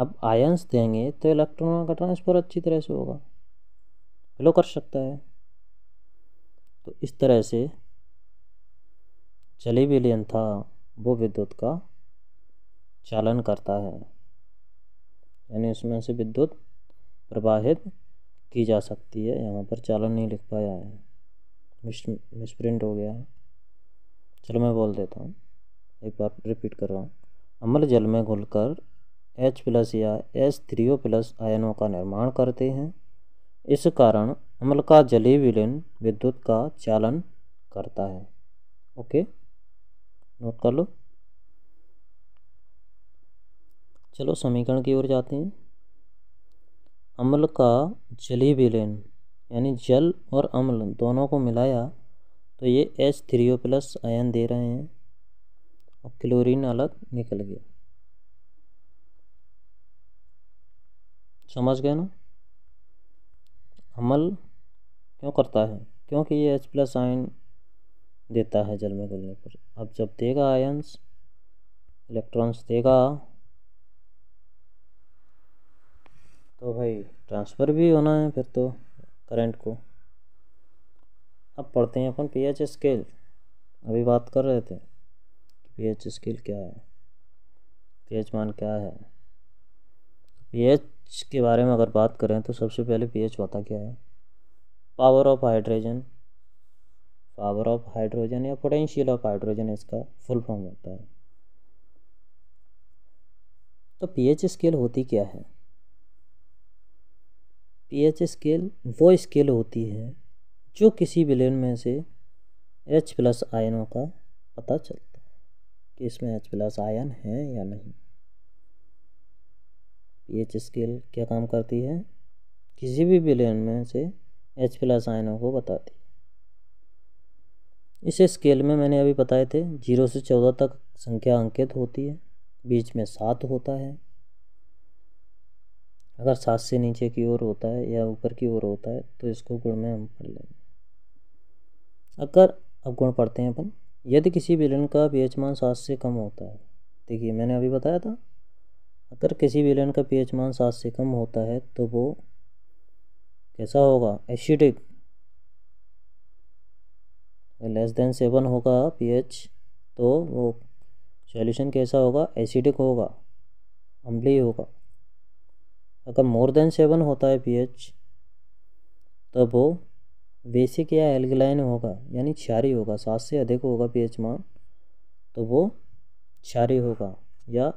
[SPEAKER 1] अब आयंस देंगे तो इलेक्ट्रॉनों का ट्रांसफ़र अच्छी तरह से होगा फ्लो कर सकता है तो इस तरह से जली बिलियन था वो विद्युत का चालन करता है यानी उसमें से विद्युत प्रवाहित की जा सकती है यहाँ पर चालन नहीं लिख पाया है मिस मिसप्रिंट हो गया है चलो मैं बोल देता हूँ एक बार रिपीट कर रहा हूँ अम्ल जल में घुलकर एच प्लस या एस थ्री ओ प्लस आयनों का निर्माण करते हैं इस कारण अम्ल का जलीय विलयन विद्युत का चालन करता है ओके नोट कर लो चलो समीकरण की ओर जाते हैं अम्ल का जलीय विलयन यानी जल और अम्ल दोनों को मिलाया तो ये एच थ्री ओ प्लस आयन दे रहे हैं और क्लोरीन अलग निकल गया समझ गए ना अमल क्यों करता है क्योंकि ये एच प्लस आयन देता है जल में घुलने पर अब जब देगा आयंस इलेक्ट्रॉन्स देगा तो भाई ट्रांसफ़र भी होना है फिर तो करंट को अब पढ़ते हैं अपन पीएच स्केल अभी बात कर रहे थे पीएच स्केल क्या है पीएच मान क्या है पीएच इसके बारे में अगर बात करें तो सबसे पहले पीएच होता क्या है power of hydrogen power of hydrogen या पोटेंशियल ऑफ हाइड्रोजन इसका फुल फॉर्म होता है तो पीएच स्केल होती क्या है पीएच स्केल वो स्केल होती है जो किसी विलयन में से एच प्लस आयनों का पता चलता है कि इसमें एच प्लस आयन है या नहीं पीएच स्केल क्या काम करती है किसी भी विलयन में से एच प्लस आयनों को बताती है इस स्केल में मैंने अभी बताए थे जीरो से चौदह तक संख्या अंकित होती है बीच में सात होता है अगर सात से नीचे की ओर होता है या ऊपर की ओर होता है तो इसको गुण में हम पढ़ लेंगे अगर अब गुण पढ़ते हैं अपन यदि किसी बिलियन का पी मान सात से कम होता है देखिए मैंने अभी बताया था अगर किसी विलयन का पीएच मान सात से कम होता है तो वो कैसा होगा एसिडिक लेस देन सेवन होगा पीएच तो वो सॉल्यूशन कैसा होगा एसिडिक होगा अम्बली होगा अगर मोर देन सेवन होता है पीएच तब वो बेसिक या एल्गलाइन होगा यानी क्षारी होगा सात से अधिक होगा पीएच मान तो वो क्षारी होगा या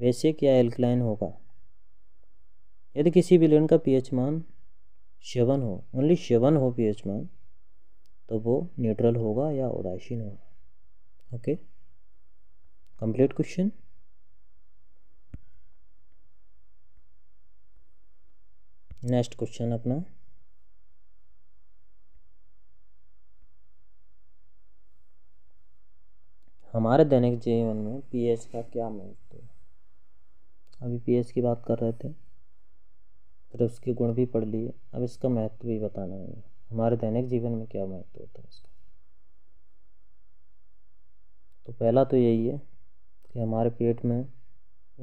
[SPEAKER 1] बेसिक या एल्कलाइन होगा यदि किसी भी लेन का पीएच मान शवन हो ओनली शवन हो पीएच मान तो वो न्यूट्रल होगा या उदासीन होगा okay complete question next question अपना हमारे दैनिक जीवन में पीएच का क्या महत्व अभी पी की बात कर रहे थे फिर उसके गुण भी पढ़ लिए अब इसका महत्व भी बताना है हमारे दैनिक जीवन में क्या महत्व होता है इसका तो पहला तो यही है कि हमारे पेट में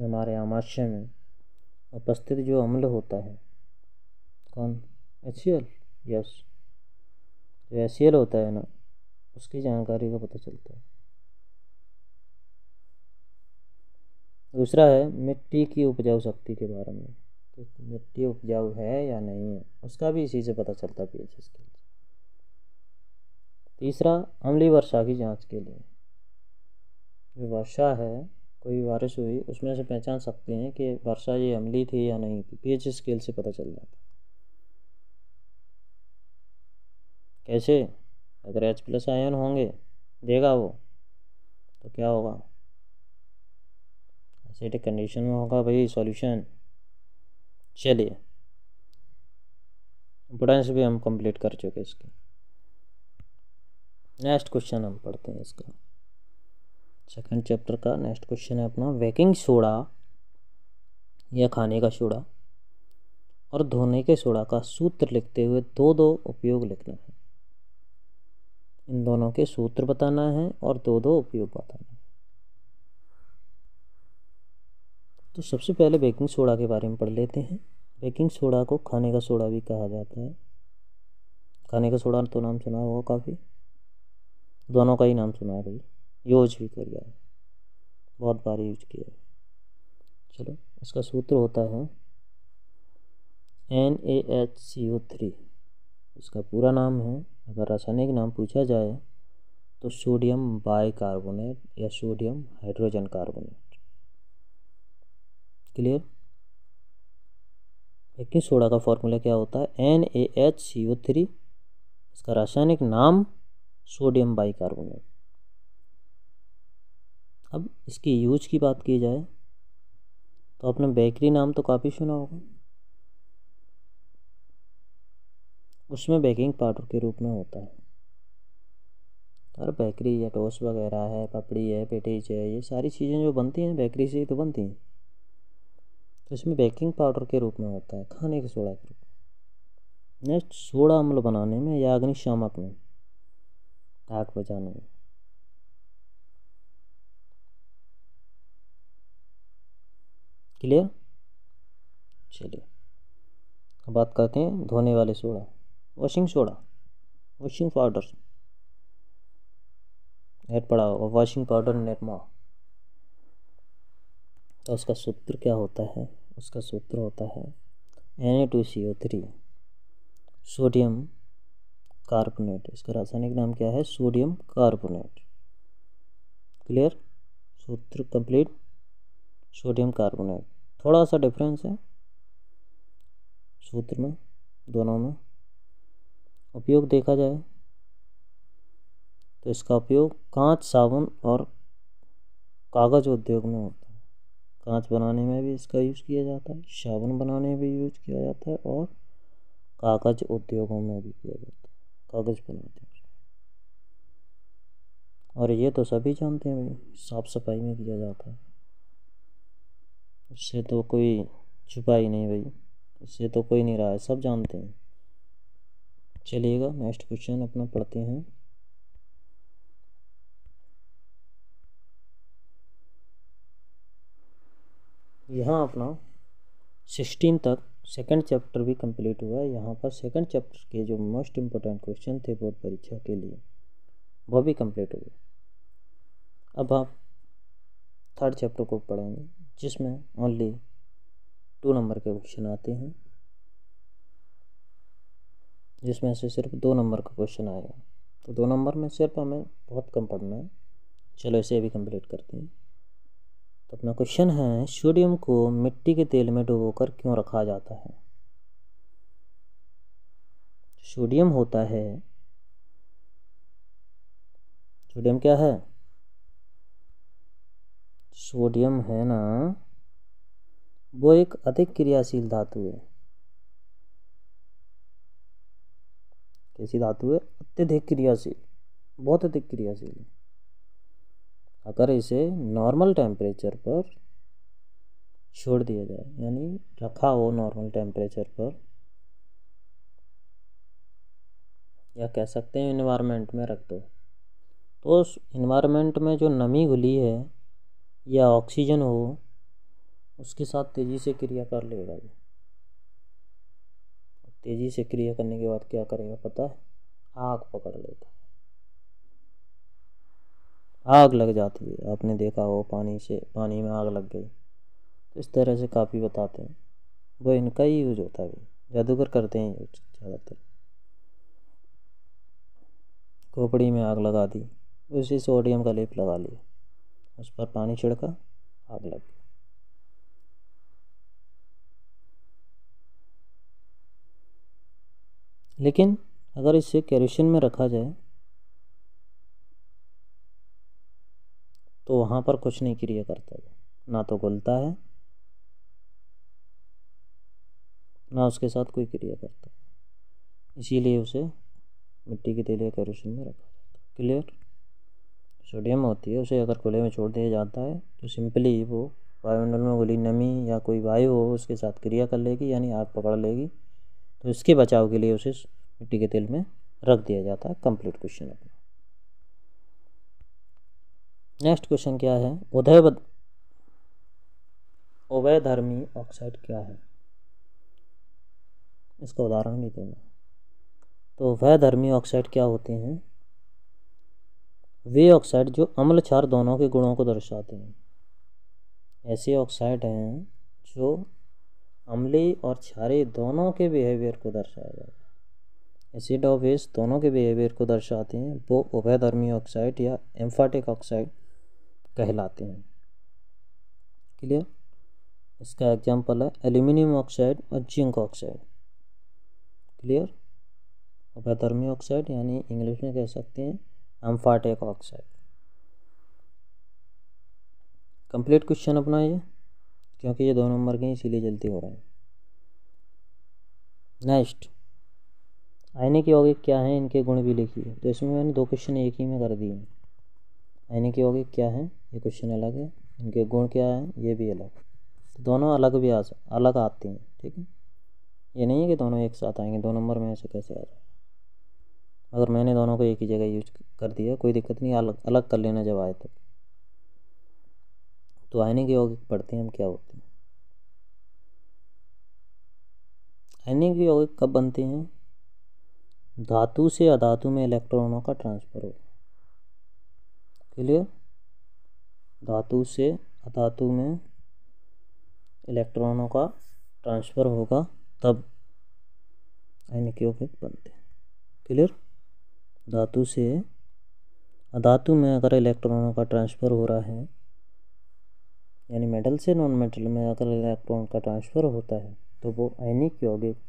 [SPEAKER 1] हमारे आमाशय में उपस्थित जो अम्ल होता है कौन एच यस जो एच होता है ना उसकी जानकारी का पता चलता है दूसरा है मिट्टी की उपजाऊ शक्ति के बारे में तो मिट्टी उपजाऊ है या नहीं है उसका भी इसी से पता चलता पी एच स्केल तीसरा अमली वर्षा की जांच के लिए जो वर्षा है कोई बारिश हुई उसमें से पहचान सकते हैं कि वर्षा ये अमली थी या नहीं थी पी स्केल से पता चल जाता कैसे अगर एच प्लस आयन होंगे देगा वो तो क्या होगा एसिडिक कंडीशन तो में होगा भाई सॉल्यूशन चलिए इम्पोर्टेंस भी हम कंप्लीट कर चुके हैं इसकी नेक्स्ट क्वेश्चन हम पढ़ते हैं इसका सेकंड चैप्टर का नेक्स्ट क्वेश्चन है अपना बेकिंग सोडा या खाने का सोडा और धोने के सोडा का सूत्र लिखते हुए दो दो उपयोग लिखना है इन दोनों के सूत्र बताना है और दो दो उपयोग बताना है तो सबसे पहले बेकिंग सोडा के बारे में पढ़ लेते हैं बेकिंग सोडा को खाने का सोडा भी कहा जाता है खाने का सोडा तो नाम सुना होगा काफ़ी दोनों का ही नाम सुना है भाई यूज भी कर गया है बहुत बार यूज किया है चलो इसका सूत्र होता है N A H C O three इसका पूरा नाम है अगर रासायनिक नाम पूछा जाए तो सोडियम कार्बोनेट या sodium hydrogen carbonate clear baking soda का फॉर्मूला क्या होता है N A H C O three इसका रासायनिक नाम सोडियम बाइकार्बोनेट अब इसकी यूज की बात की जाए तो आपने बेकरी नाम तो काफ़ी सुना होगा उसमें बेकिंग पाउडर के रूप में होता है और बेकरी या टोस्ट वगैरह है पपड़ी है पेटीज है ये सारी चीज़ें जो बनती हैं बेकरी से ही तो बनती हैं तो इसमें बेकिंग पाउडर के रूप में होता है खाने के सोडा के रूप नेक्स्ट सोडा अम्ल बनाने में या अग्निशामक में आग बचाने में क्लियर चलिए अब बात करते हैं धोने वाले soda washing soda washing powder net पड़ा होगा वॉशिंग पाउडर नेट माओ तो उसका सूत्र क्या होता है उसका सूत्र होता है N A two C O three sodium carbonate इसका रासायनिक नाम क्या है सोडियम कार्बोनेट क्लियर सूत्र कंप्लीट सोडियम कार्बोनेट थोड़ा सा डिफरेंस है सूत्र में दोनों में उपयोग देखा जाए तो इसका उपयोग कांच साबुन और कागज़ उद्योग में होता है कांच बनाने में भी इसका यूज़ किया जाता है साबुन बनाने में भी यूज़ किया जाता है और कागज़ उद्योगों में भी किया जाता है कागज़ बनाते हैं और ये तो सभी जानते हैं साफ़ सफाई में किया जाता है इससे तो कोई छुपाई नहीं भाई इससे तो कोई नहीं रहा है सब जानते हैं चलिएगा नेक्स्ट क्वेश्चन अपना पढ़ते हैं यहाँ अपना सिक्सटीन तक सेकंड चैप्टर भी कंप्लीट हुआ है यहाँ पर सेकंड चैप्टर के जो मोस्ट इम्पोर्टेंट क्वेश्चन थे बोर्ड परीक्षा के लिए वो भी कंप्लीट हो गए अब आप थर्ड चैप्टर को पढ़ेंगे जिसमें ओनली टू नंबर के क्वेश्चन आते हैं जिसमें से सिर्फ दो नंबर का क्वेश्चन आएगा तो दो नंबर में सिर्फ हमें बहुत कम पढ़ना है चलो इसे भी कंप्लीट करते हैं तो अपना क्वेश्चन है सोडियम को मिट्टी के तेल में डुबोकर क्यों रखा जाता है सोडियम होता है सोडियम क्या है सोडियम है ना वो एक अधिक क्रियाशील धातु है कैसी धातु है अत्यधिक क्रियाशील बहुत अधिक क्रियाशील है अगर इसे नॉर्मल टेम्परेचर पर छोड़ दिया जाए यानी रखा हो नॉर्मल टेम्परेचर पर या कह सकते हैं इन्वायरमेंट में रख दो तो उस इन्वायरमेंट में जो नमी घुली है या ऑक्सीजन हो उसके साथ तेज़ी से क्रिया कर लेगा ये तेज़ी से क्रिया करने के बाद क्या करेगा पता है आग पकड़ लेता आग लग जाती है आपने देखा हो पानी से पानी में आग लग गई तो इस तरह से काफ़ी बताते हैं वो इनका ही यूज होता है जादूगर करते हैं यूज ज़्यादातर खोपड़ी में आग लगा दी उसी सोडियम का लेप लगा लिया उस पर पानी छिड़का आग लग गई लेकिन अगर इसे कैरेशन में रखा जाए तो वहाँ पर कुछ नहीं क्रिया करता है ना तो गुलता है ना उसके साथ कोई क्रिया करता है इसीलिए उसे मिट्टी के तेल या कैरोसिन में रखा जाता है क्लियर सोडियम होती है उसे अगर खुले में छोड़ दिया जाता है तो सिंपली वो वायुमंडल में गुली नमी या कोई वायु हो उसके साथ क्रिया कर लेगी यानी आग पकड़ लेगी तो इसके बचाव के लिए उसे मिट्टी के तेल में रख दिया जाता है कंप्लीट क्वेश्चन अपना नेक्स्ट क्वेश्चन क्या है उदय उभयधर्मी ऑक्साइड क्या है इसका उदाहरण भी देना तो वह धर्मी ऑक्साइड क्या होते हैं वे ऑक्साइड जो अम्ल क्षार दोनों के गुणों को दर्शाते हैं ऐसे ऑक्साइड हैं जो अम्ली और क्षारे दोनों के बिहेवियर को दर्शाया जाएगा एसिड और वेस्ट दोनों के बिहेवियर को दर्शाते हैं वो उभयधर्मी ऑक्साइड या एम्फाटिक ऑक्साइड कहलाते हैं क्लियर इसका एग्जांपल है एल्यूमिनियम ऑक्साइड और जिंक ऑक्साइड क्लियर अपाधर्मी ऑक्साइड यानी इंग्लिश में कह सकते हैं एम्फाटेक ऑक्साइड कंप्लीट क्वेश्चन अपना ये क्योंकि ये दो नंबर के इसीलिए जल्दी हो रहा है नेक्स्ट आयनिक यौगिक क्या है इनके गुण भी लिखिए तो इसमें मैंने दो क्वेश्चन एक ही में कर दिए हैं यानी कि होगी क्या है ये क्वेश्चन अलग है इनके गुण क्या है ये भी अलग तो दोनों अलग भी आ अलग आती हैं ठीक है ये नहीं है कि दोनों एक साथ आएंगे दो नंबर में ऐसे कैसे आ जाए अगर मैंने दोनों को एक ही जगह यूज कर दिया कोई दिक्कत नहीं अलग अलग कर लेना जब आए तो तो आयनिक यौगिक पढ़ते हैं हम क्या होते हैं आयनिक यौगिक कब बनते हैं धातु से अधातु में इलेक्ट्रॉनों का ट्रांसफ़र हो क्लियर धातु से अधातु में इलेक्ट्रॉनों का ट्रांसफ़र होगा तब आयनिकोपिक बनते हैं क्लियर धातु से अधातु में अगर इलेक्ट्रॉनों का ट्रांसफ़र हो रहा है यानी मेटल से नॉन मेटल में अगर इलेक्ट्रॉन का ट्रांसफ़र होता है तो वो आयनिक यौगिक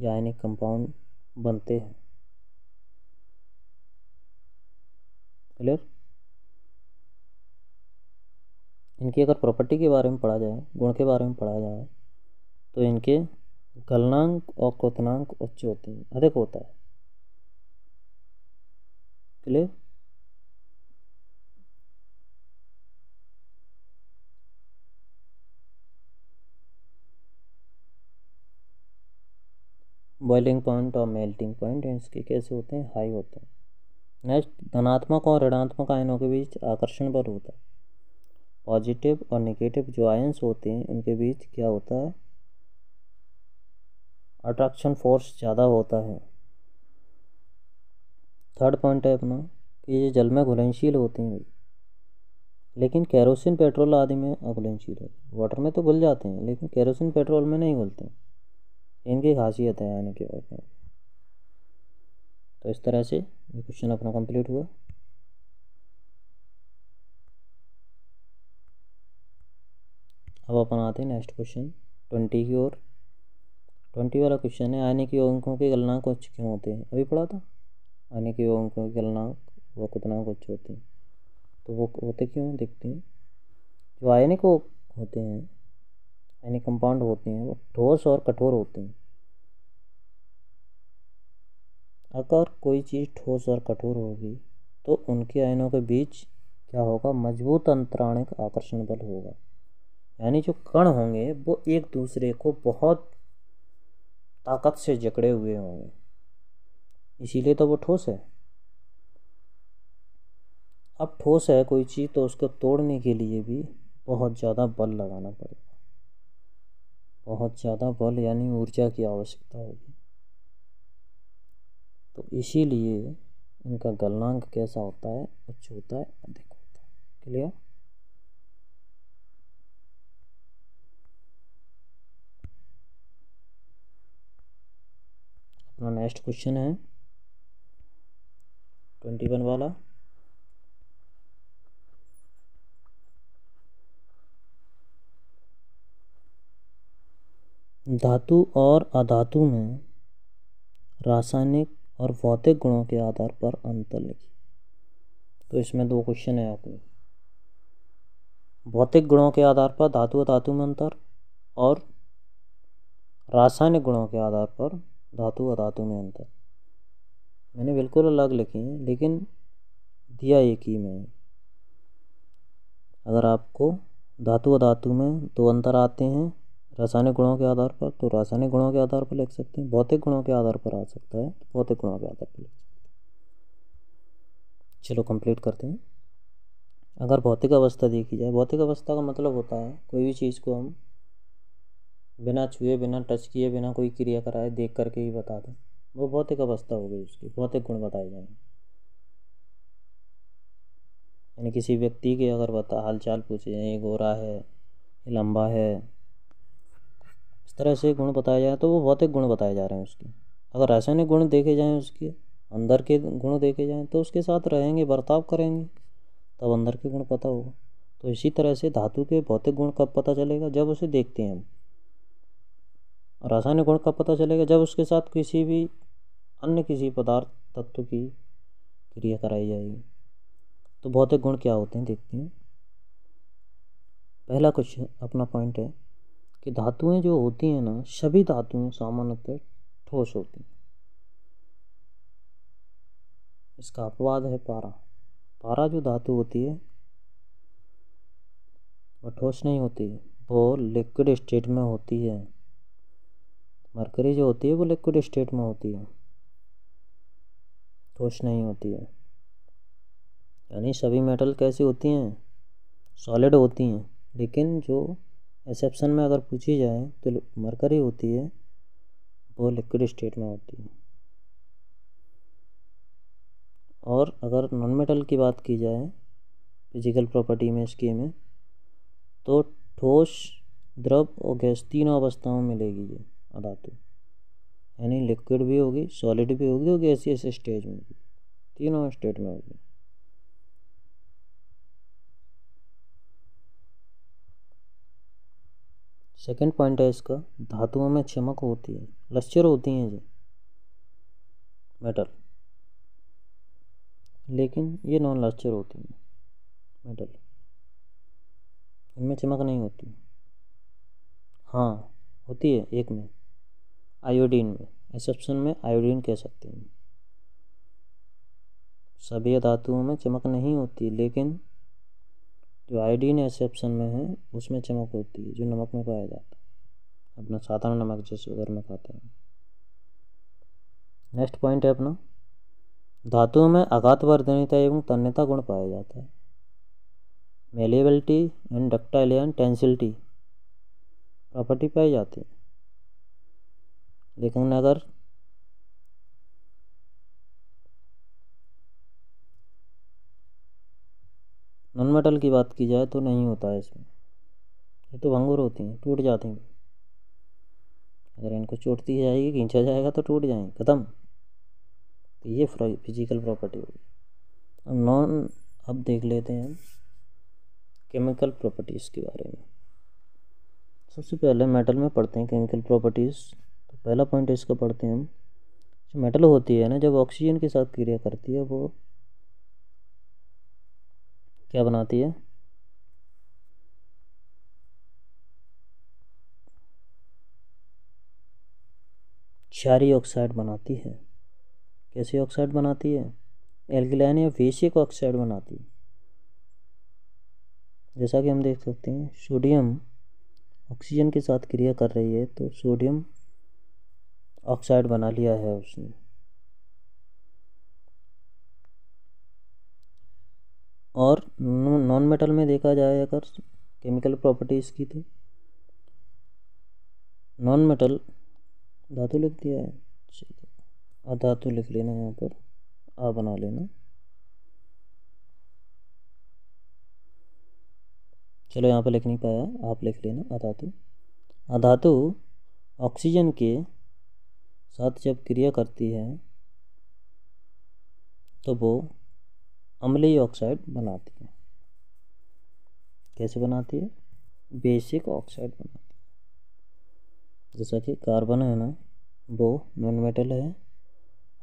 [SPEAKER 1] या आयनिक कंपाउंड बनते हैं क्लियर इनकी अगर प्रॉपर्टी के बारे में पढ़ा जाए गुण के बारे में पढ़ा जाए तो इनके गलनांक और क्वनांक उच्च होते हैं अधिक होता है क्लियर बॉइलिंग पॉइंट और मेल्टिंग पॉइंट इनके कैसे होते हैं हाई होते हैं नेक्स्ट धनात्मक और ऋणात्मक आयनों के बीच आकर्षण बल होता है पॉजिटिव और नेगेटिव जो आयन्स होते हैं उनके बीच क्या होता है अट्रैक्शन फोर्स ज़्यादा होता है थर्ड पॉइंट है अपना कि ये जल में घुलनशील होते हैं लेकिन कैरोसिन पेट्रोल आदि में अघुलनशील होते हैं वाटर में तो घुल जाते हैं लेकिन कैरोसिन पेट्रोल में नहीं घुलते इनकी खासियत है यानी कि तो इस तरह से ये क्वेश्चन अपना कंप्लीट हुआ अब अपन आते हैं नेक्स्ट क्वेश्चन ट्वेंटी की ओर ट्वेंटी वाला क्वेश्चन है आने के अंकों के गलनांक उच्च क्यों होते हैं अभी पढ़ा था आने के अंकों के गलनांक वो कितना उच्च होते हैं तो वो होते क्यों देखते हैं जो आयनिक होते हैं यानी कंपाउंड होते हैं वो ठोस और कठोर होते हैं अगर कोई चीज़ ठोस और कठोर होगी तो उनके आयनों के बीच क्या होगा मजबूत अंतराणिक आकर्षण बल होगा यानी जो कण होंगे वो एक दूसरे को बहुत ताकत से जकड़े हुए होंगे इसीलिए तो वो ठोस है अब ठोस है कोई चीज़ तो उसको तोड़ने के लिए भी बहुत ज़्यादा बल लगाना पड़ेगा बहुत ज़्यादा बल यानी ऊर्जा की आवश्यकता होगी तो इसीलिए इनका गलनांक कैसा होता है उच्च होता है अधिक होता है क्लियर अपना नेक्स्ट क्वेश्चन है ट्वेंटी वन वाला धातु और अधातु में रासायनिक और भौतिक गुणों के आधार पर अंतर लिखिए तो इसमें दो क्वेश्चन है आपने भौतिक गुणों के आधार पर धातु धातु में अंतर और रासायनिक गुणों के आधार पर धातु अधातु में अंतर मैंने बिल्कुल अलग लिखी हैं लेकिन दिया एक ही में अगर आपको धातु अधातु में दो अंतर आते हैं रासायनिक गुणों के आधार पर तो रासायनिक गुणों के आधार पर लिख सकते हैं भौतिक गुणों के आधार पर आ सकता है तो भौतिक गुणों के आधार पर लिख सकते हैं चलो कंप्लीट करते हैं अगर भौतिक अवस्था देखी जाए भौतिक अवस्था का मतलब होता है कोई भी चीज़ को हम बिना छुए बिना टच किए बिना कोई क्रिया कराए देख करके ही बता दें वो भौतिक अवस्था हो गई उसकी भौतिक गुण बताए जाएंगे यानी किसी व्यक्ति के अगर बता हालचाल पूछे ये गोरा है ये लंबा है तरह से गुण बताए जाए तो वो भौतिक गुण बताए जा रहे हैं उसके अगर रासायनिक गुण देखे जाएँ उसके अंदर के गुण देखे जाएँ तो उसके साथ रहेंगे बर्ताव करेंगे तब अंदर के गुण पता होगा तो इसी तरह से धातु के भौतिक गुण कब पता चलेगा जब उसे देखते हैं हम रासायनिक गुण कब पता चलेगा जब उसके साथ किसी भी अन्य किसी पदार्थ तत्व की क्रिया कराई जाएगी तो भौतिक गुण क्या होते हैं देखते हैं पहला कुछ अपना पॉइंट है कि धातुएं जो होती हैं ना सभी धातुएं सामान्यतः ठोस होती हैं इसका अपवाद है पारा पारा जो धातु होती है वह ठोस नहीं होती वो लिक्विड स्टेट में होती है मरकरी जो होती है वो लिक्विड स्टेट में होती है ठोस नहीं होती है यानी सभी मेटल कैसी होती हैं सॉलिड होती हैं लेकिन जो एक्सेप्शन में अगर पूछी जाए तो मरकरी होती है वो लिक्विड स्टेट में होती है और अगर नॉन मेटल की बात की जाए फिजिकल प्रॉपर्टी में इसके में तो ठोस द्रव और गैस तीनों अवस्थाओं में मिलेगी ये अधातु यानी लिक्विड भी होगी सॉलिड भी होगी और ऐसे स्टेज में भी तीनों स्टेट में होगी सेकंड पॉइंट है इसका धातुओं में चमक होती है लश्चर होती हैं ये मेटल लेकिन ये नॉन लश्चर होती हैं मेटल इनमें चमक नहीं होती हाँ होती है एक में आयोडीन में एक्सेप्शन में आयोडीन कह सकते हैं सभी धातुओं में चमक नहीं होती लेकिन जो आयोडीन एक्सेप्शन में है उसमें चमक होती है जो नमक में पाया जाता है अपना साधारण नमक जैसे उधर में खाते हैं नेक्स्ट पॉइंट है अपना धातुओं में आघात वर्धनीता एवं तन्यता गुण पाया जाता है malleability and ductile and tensility property पाई जाती है लेकिन अगर नॉन मेटल की बात की जाए तो नहीं होता है इसमें ये तो भंगुर होती हैं टूट जाती हैं अगर इनको चोटती जाएगी खींचा जाएगा तो टूट जाएंगे ख़त्म तो ये फिजिकल प्रॉपर्टी होगी अब नॉन अब देख लेते हैं केमिकल प्रॉपर्टीज़ के बारे में सबसे पहले मेटल में पढ़ते हैं केमिकल प्रॉपर्टीज़ तो पहला पॉइंट इसका पढ़ते हैं हम जो मेटल होती है ना जब ऑक्सीजन के साथ क्रिया करती है वो क्या बनाती है क्षारी ऑक्साइड बनाती है कैसी ऑक्साइड बनाती है एल्गलाइन या फेसिक ऑक्साइड बनाती है जैसा कि हम देख सकते हैं सोडियम ऑक्सीजन के साथ क्रिया कर रही है तो सोडियम ऑक्साइड बना लिया है उसने और नॉन मेटल में देखा जाए अगर केमिकल प्रॉपर्टीज़ की तो नॉन मेटल धातु लिख दिया है चलो अधातु लिख लेना यहाँ पर आ बना लेना चलो यहाँ पर लिख नहीं पाया आप लिख लेना अधातु अधातु ऑक्सीजन के साथ जब क्रिया करती है तो वो अम्लीय ऑक्साइड बनाती है कैसे बनाती है बेसिक ऑक्साइड बनाती है जैसा कि कार्बन है ना वो नॉन मेटल है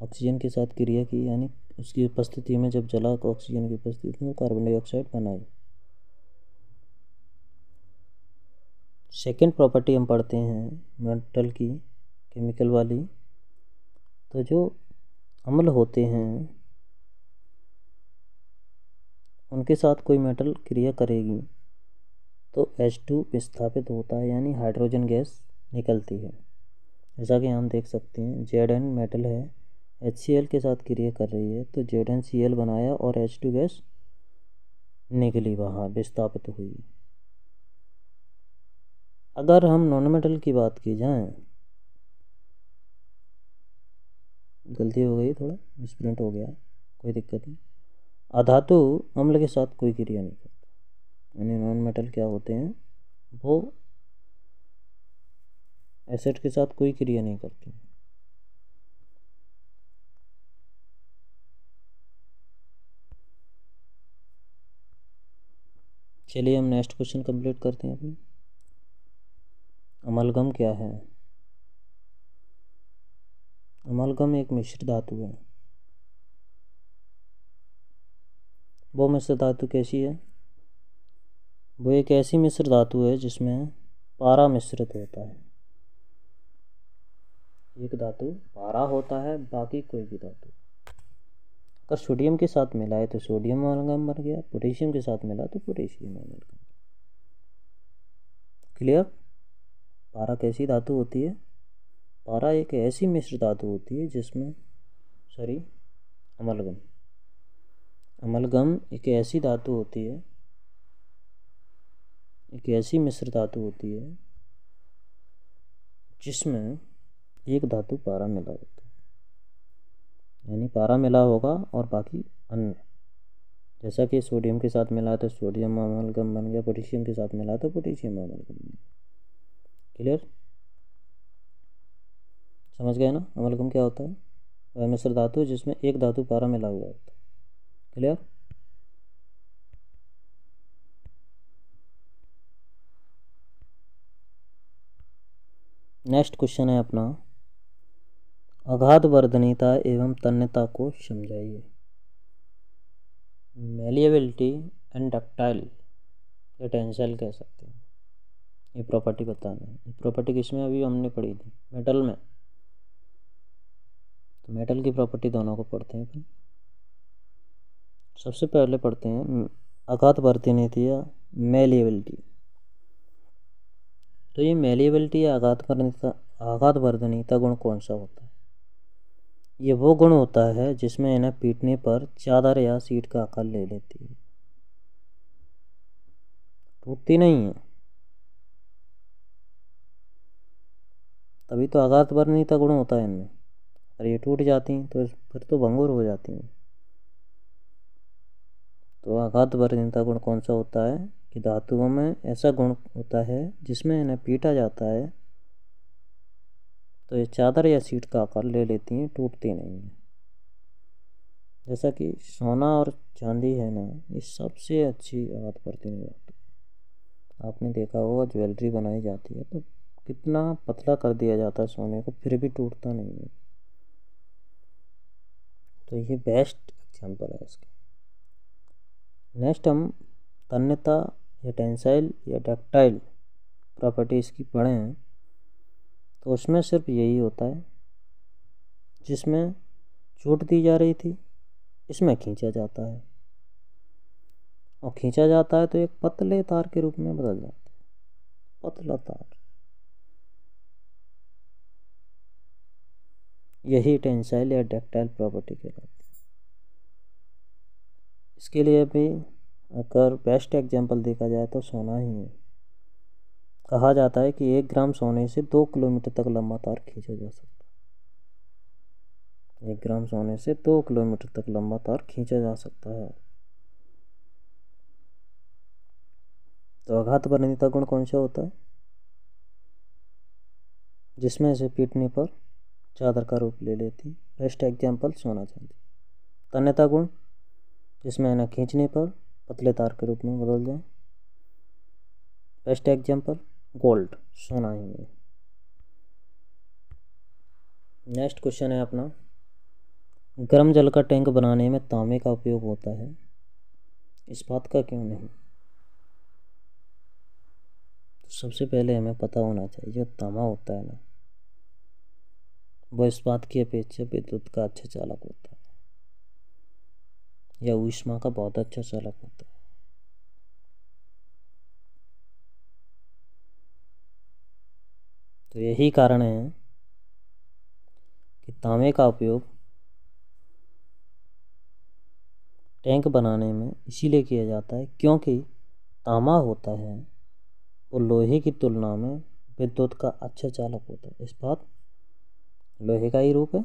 [SPEAKER 1] ऑक्सीजन के साथ क्रिया की यानी उसकी उपस्थिति में जब जला ऑक्सीजन की उपस्थिति में कार्बन डाइऑक्साइड बनाई सेकेंड प्रॉपर्टी हम पढ़ते हैं मेटल की केमिकल वाली तो जो अम्ल होते हैं उनके साथ कोई मेटल क्रिया करेगी तो एच टू विस्थापित होता है यानी हाइड्रोजन गैस निकलती है जैसा कि हम देख सकते हैं जेड एन मेटल है एच सी एल के साथ क्रिया कर रही है तो जेड एन सी एल बनाया और एच टू गैस निकली बाहर विस्थापित हुई अगर हम नॉन मेटल की बात की जाए गलती हो गई थोड़ा मिसप्रिंट हो गया कोई दिक्कत नहीं अधातु अम्ल के साथ कोई क्रिया नहीं करता यानी नॉन मेटल क्या होते हैं वो एसिड के साथ कोई क्रिया नहीं करते चलिए हम नेक्स्ट क्वेश्चन कंप्लीट करते हैं अपने अमलगम क्या है अमलगम एक मिश्र धातु है वो मिश्र धातु कैसी है वो एक ऐसी मिश्र धातु है जिसमें पारा मिश्रित होता है एक धातु पारा होता है बाकी कोई भी धातु अगर सोडियम के साथ मिला है तो सोडियम अमलगम बन गया पोटेशियम के साथ मिला तो पोटेशियम अमलगम क्लियर पारा कैसी धातु होती है पारा एक ऐसी मिश्र धातु होती है जिसमें सॉरी अमलगम अमलगम एक ऐसी धातु होती है एक ऐसी मिश्र धातु होती है जिसमें एक धातु पारा मिला होता है यानी पारा मिला होगा और बाकी अन्य जैसा कि सोडियम के साथ मिला तो सोडियम अमलगम बन गया पोटेशियम के साथ मिला तो पोटेशियम अमलगम बन गया क्लियर समझ गए ना अमलगम क्या होता है वह मिश्र धातु जिसमें एक धातु पारा मिला हुआ होता है क्लियर नेक्स्ट क्वेश्चन है अपना अगाध वर्धनीता एवं तन्यता को समझाइए मेलिएबिलिटी एंड डक्टाइल पोटेंशियल कह सकते हैं ये प्रॉपर्टी बताना है ये प्रॉपर्टी किसमें अभी हमने पढ़ी थी मेटल में तो मेटल की प्रॉपर्टी दोनों को पढ़ते हैं अपन सबसे पहले पढ़ते हैं अगात नीति या मेलिएबिलिटी तो ये मेलिएबिलिटी या आघात परिणता आघात वर्धनीयता गुण कौन सा होता है ये वो गुण होता है जिसमें इन्हें पीटने पर चादर या सीट का आकार ले लेती है टूटती नहीं है तभी तो आघात का गुण होता है इनमें अगर ये टूट जाती हैं तो फिर तो भंगुर हो जाती हैं तो आघात वर्गीयता गुण कौन सा होता है कि धातुओं में ऐसा गुण होता है जिसमें इन्हें पीटा जाता है तो ये चादर या सीट का आकार ले लेती हैं टूटती नहीं है जैसा कि सोना और चांदी है ना ये सबसे अच्छी आघात पड़ती धातु आपने देखा होगा ज्वेलरी बनाई जाती है तो कितना पतला कर दिया जाता है सोने को फिर भी टूटता नहीं है तो ये बेस्ट एग्जाम्पल है इसका नेक्स्ट हम तन्यता या टेंसाइल या डक्टाइल प्रॉपर्टी इसकी पढ़े हैं तो उसमें सिर्फ यही होता है जिसमें चोट दी जा रही थी इसमें खींचा जाता है और खींचा जाता है तो एक पतले तार के रूप में बदल जाता है पतला तार यही टेंसाइल या डक्टाइल प्रॉपर्टी कहलाती है इसके लिए भी अगर बेस्ट एग्जांपल देखा जाए तो सोना ही है कहा जाता है कि एक ग्राम सोने से दो किलोमीटर तक लंबा तार खींचा जा सकता है एक ग्राम सोने से दो किलोमीटर तक लंबा तार खींचा जा सकता है तो आघात निता गुण कौन सा होता है जिसमें से पीटने पर चादर का रूप ले लेती बेस्ट एग्जाम्पल सोना चांदी तन्यता गुण जिसमें इन्हें खींचने पर पतले तार के रूप में बदल जाए बेस्ट एग्जाम्पल गोल्ड सोना ही है नेक्स्ट क्वेश्चन है अपना गर्म जल का टैंक बनाने में तांबे का उपयोग होता है इस बात का क्यों नहीं तो सबसे पहले हमें पता होना चाहिए जो तांबा होता है ना वो इस बात की अपेक्षा विद्युत का अच्छा चालक होता है या ऊष्मा का बहुत अच्छा चालक होता है तो यही कारण है कि तांबे का उपयोग टैंक बनाने में इसीलिए किया जाता है क्योंकि तांबा होता है वो लोहे की तुलना में विद्युत का अच्छा चालक होता है इस बात लोहे का ही रूप है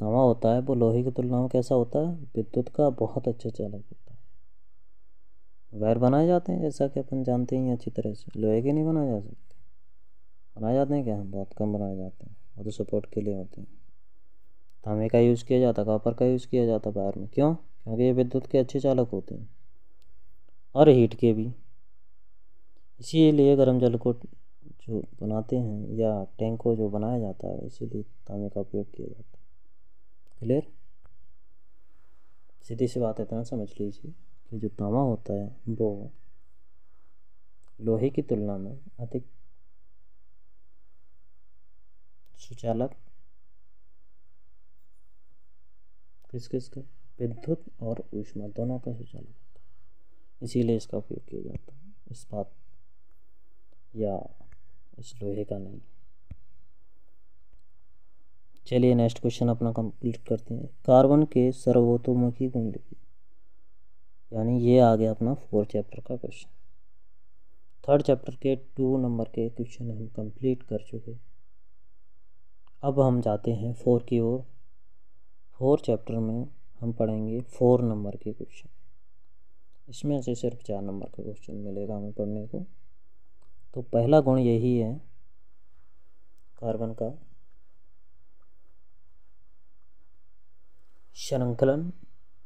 [SPEAKER 1] तवा होता है वो लोहे की तुलना में कैसा होता है विद्युत का बहुत अच्छा चालक होता है वायर बनाए जाते हैं जैसा कि अपन जानते ही अच्छी तरह से लोहे के नहीं बनाए जा सकते बनाए जाते हैं क्या बहुत कम बनाए जाते हैं और तो सपोर्ट के लिए होते हैं तांबे का यूज़ किया जाता है कॉपर का यूज़ किया जाता है वायर में क्यों क्योंकि ये विद्युत के अच्छे चालक होते हैं और हीट के भी इसीलिए गर्म जल को जो बनाते हैं या टैंक को जो बनाया जाता है इसीलिए तांबे का उपयोग किया जाता है क्लियर सीधी सी बात इतना समझ लीजिए कि जो तवा होता है वो लोहे की तुलना में अधिक सुचालक किस किस का विद्युत और ऊष्मा दोनों का सुचालक होता है इसीलिए इसका उपयोग किया जाता है इस बात या इस लोहे का नहीं चलिए नेक्स्ट क्वेश्चन अपना कंप्लीट करते हैं कार्बन के सर्वोत्तमुखी गुण लिखिए यानी ये आ गया अपना फोर्थ चैप्टर का क्वेश्चन थर्ड चैप्टर के टू नंबर के क्वेश्चन हम कंप्लीट कर चुके अब हम जाते हैं फोर की ओर फोर चैप्टर में हम पढ़ेंगे फोर नंबर के क्वेश्चन इसमें से सिर्फ चार नंबर का क्वेश्चन मिलेगा हमें पढ़ने को तो पहला गुण यही है कार्बन का श्रृंखलन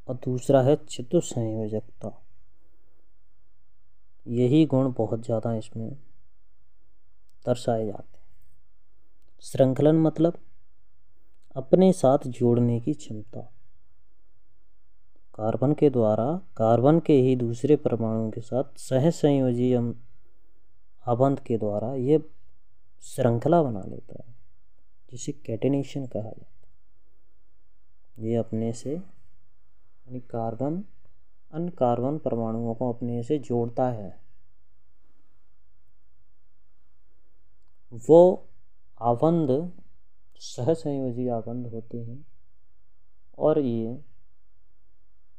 [SPEAKER 1] और दूसरा है संयोजकता यही गुण बहुत ज़्यादा इसमें दर्शाए जाते हैं श्रृंखलन मतलब अपने साथ जोड़ने की क्षमता कार्बन के द्वारा कार्बन के ही दूसरे परमाणुओं के साथ सहसंयोजी आबंध के द्वारा यह श्रृंखला बना लेता है जिसे कैटेनेशन कहा जाता है ये अपने से यानी कार्बन अन कार्बन परमाणुओं को अपने से जोड़ता है वो आबंध सहसंयोजी आबंध होते हैं और ये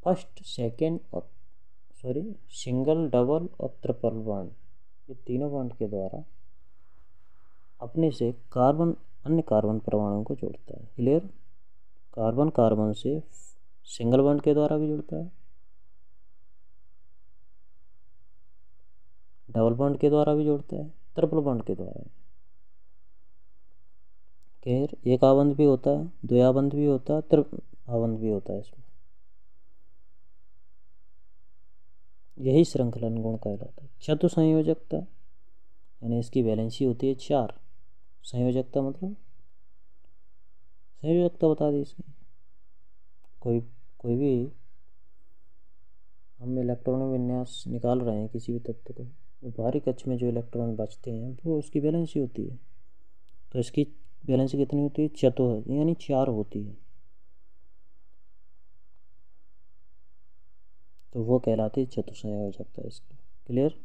[SPEAKER 1] फर्स्ट सेकेंड और सॉरी सिंगल डबल और ट्रिपल बॉन्ड ये तीनों बॉन्ड के द्वारा अपने से कार्बन अन्य कार्बन परमाणुओं को जोड़ता है क्लियर कार्बन कार्बन से सिंगल बॉन्ड के द्वारा भी जुड़ता है डबल बॉन्ड के द्वारा भी जुड़ता है ट्रिपल बॉन्ड के द्वारा खैर एक आबंध भी होता है दो आबंध भी होता है त्रिप आबंध भी होता है इसमें यही श्रृंखलन गुण कहलाता है चतु संयोजकता यानी इसकी बैलेंसी होती है चार संयोजकता मतलब सही व्यवस्था बता दी इसकी कोई कोई भी हम इलेक्ट्रॉनिक विन्यास निकाल रहे हैं किसी भी तत्व को तो बाहरी कक्ष में जो इलेक्ट्रॉन बचते हैं वो उसकी बैलेंस ही होती है तो इसकी बैलेंस कितनी होती है चतो है यानी चार होती है तो वो कहलाती है चतुसंयोजकता इसकी क्लियर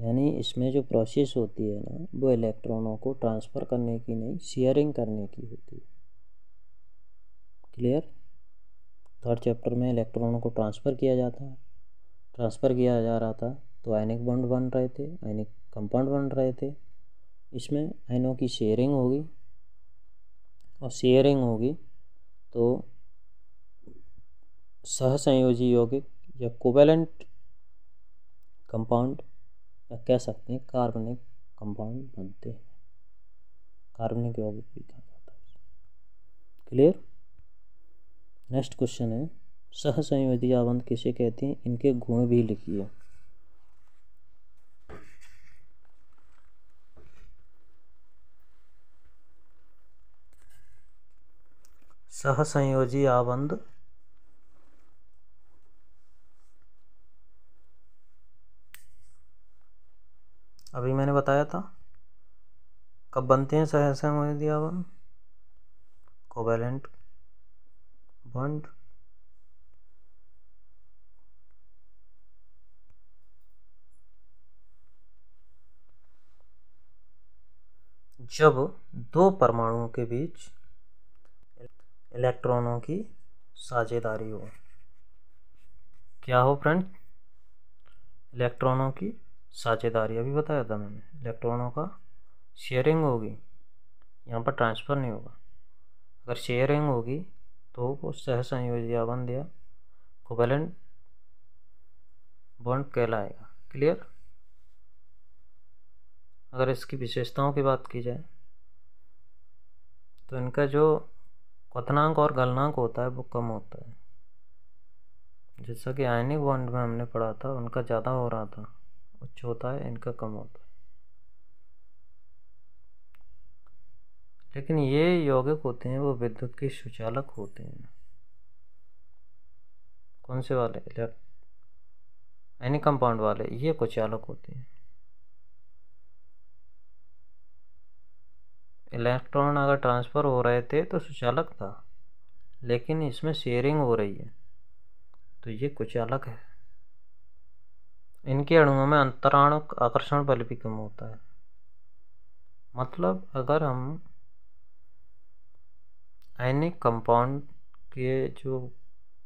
[SPEAKER 1] यानी इसमें जो प्रोसेस होती है ना वो इलेक्ट्रॉनों को ट्रांसफ़र करने की नहीं शेयरिंग करने की होती है क्लियर थर्ड चैप्टर में इलेक्ट्रॉनों को ट्रांसफ़र किया जाता है ट्रांसफ़र किया जा रहा था तो आयनिक बॉन्ड बन रहे थे आयनिक कंपाउंड बन रहे थे इसमें आयनों की शेयरिंग होगी और शेयरिंग होगी तो सहसंयोजी यौगिक या कोवेलेंट कंपाउंड या कह सकते हैं कार्बनिक कंपाउंड बनते हैं कार्बनिक यौगिक भी कहा जाता है क्लियर नेक्स्ट क्वेश्चन है सहसंयोजी आबंध किसे कहते हैं इनके गुण भी लिखिए सहसंयोजी आबंध अभी मैंने बताया था कब बनते हैं सहसंवेदियावन कोवेलेंट बंड जब दो परमाणुओं के बीच इलेक्ट्रॉनों की साझेदारी हो क्या हो फ्रेंड इलेक्ट्रॉनों की साझेदारी अभी बताया था मैंने इलेक्ट्रॉनों का शेयरिंग होगी यहाँ पर ट्रांसफ़र नहीं होगा अगर शेयरिंग होगी तो वो सहसंयोजी या कोवेलेंट बॉन्ड कहलाएगा क्लियर अगर इसकी विशेषताओं की बात की जाए तो इनका जो क्वनांक और गलनांक होता है वो कम होता है जैसा कि आयनिक बॉन्ड में हमने पढ़ा था उनका ज़्यादा हो रहा था उच्च होता है इनका कम होता है लेकिन ये यौगिक होते हैं वो विद्युत के सुचालक होते हैं कौन से वाले एनी कंपाउंड वाले ये कुचालक होते हैं इलेक्ट्रॉन अगर ट्रांसफ़र हो रहे थे तो सुचालक था लेकिन इसमें शेयरिंग हो रही है तो ये कुचालक है इनके अणुओं में अंतराणुक आकर्षण बल भी कम होता है मतलब अगर हम आयनिक कंपाउंड के जो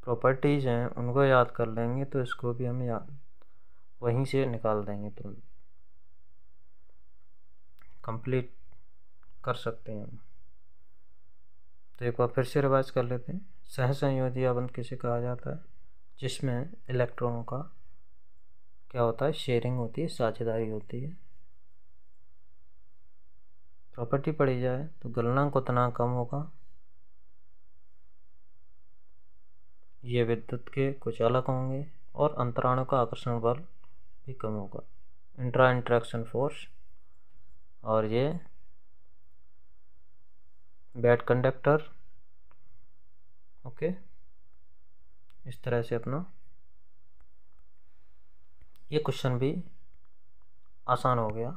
[SPEAKER 1] प्रॉपर्टीज़ हैं उनको याद कर लेंगे तो इसको भी हम याद वहीं से निकाल देंगे तो कंप्लीट कर सकते हैं हम तो एक बार फिर से रिवाइज कर लेते हैं सहसंयोजी आबंध किसे कहा जाता है जिसमें इलेक्ट्रॉनों का क्या होता है शेयरिंग होती है साझेदारी होती है प्रॉपर्टी पड़ी जाए तो गलनांक उतना कम होगा ये विद्युत के कुछ अलग होंगे और अंतराणु का आकर्षण बल भी कम होगा इंट्रा इंट्रैक्शन फोर्स और ये बैड कंडक्टर ओके इस तरह से अपना ये क्वेश्चन भी आसान हो गया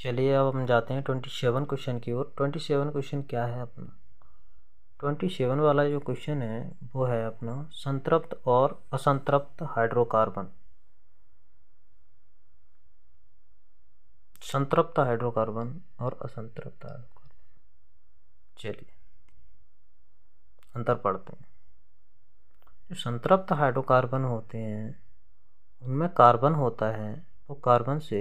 [SPEAKER 1] चलिए अब हम जाते हैं ट्वेंटी सेवन क्वेश्चन की ओर ट्वेंटी सेवन क्वेश्चन क्या है अपना ट्वेंटी सेवन वाला जो क्वेश्चन है वो है अपना संतृप्त और असंतृप्त हाइड्रोकार्बन संतृप्त हाइड्रोकार्बन और असंतृप्त हाइड्रोकार्बन चलिए अंतर पढ़ते हैं जो संतृप्त हाइड्रोकार्बन होते हैं उनमें कार्बन होता है वो कार्बन से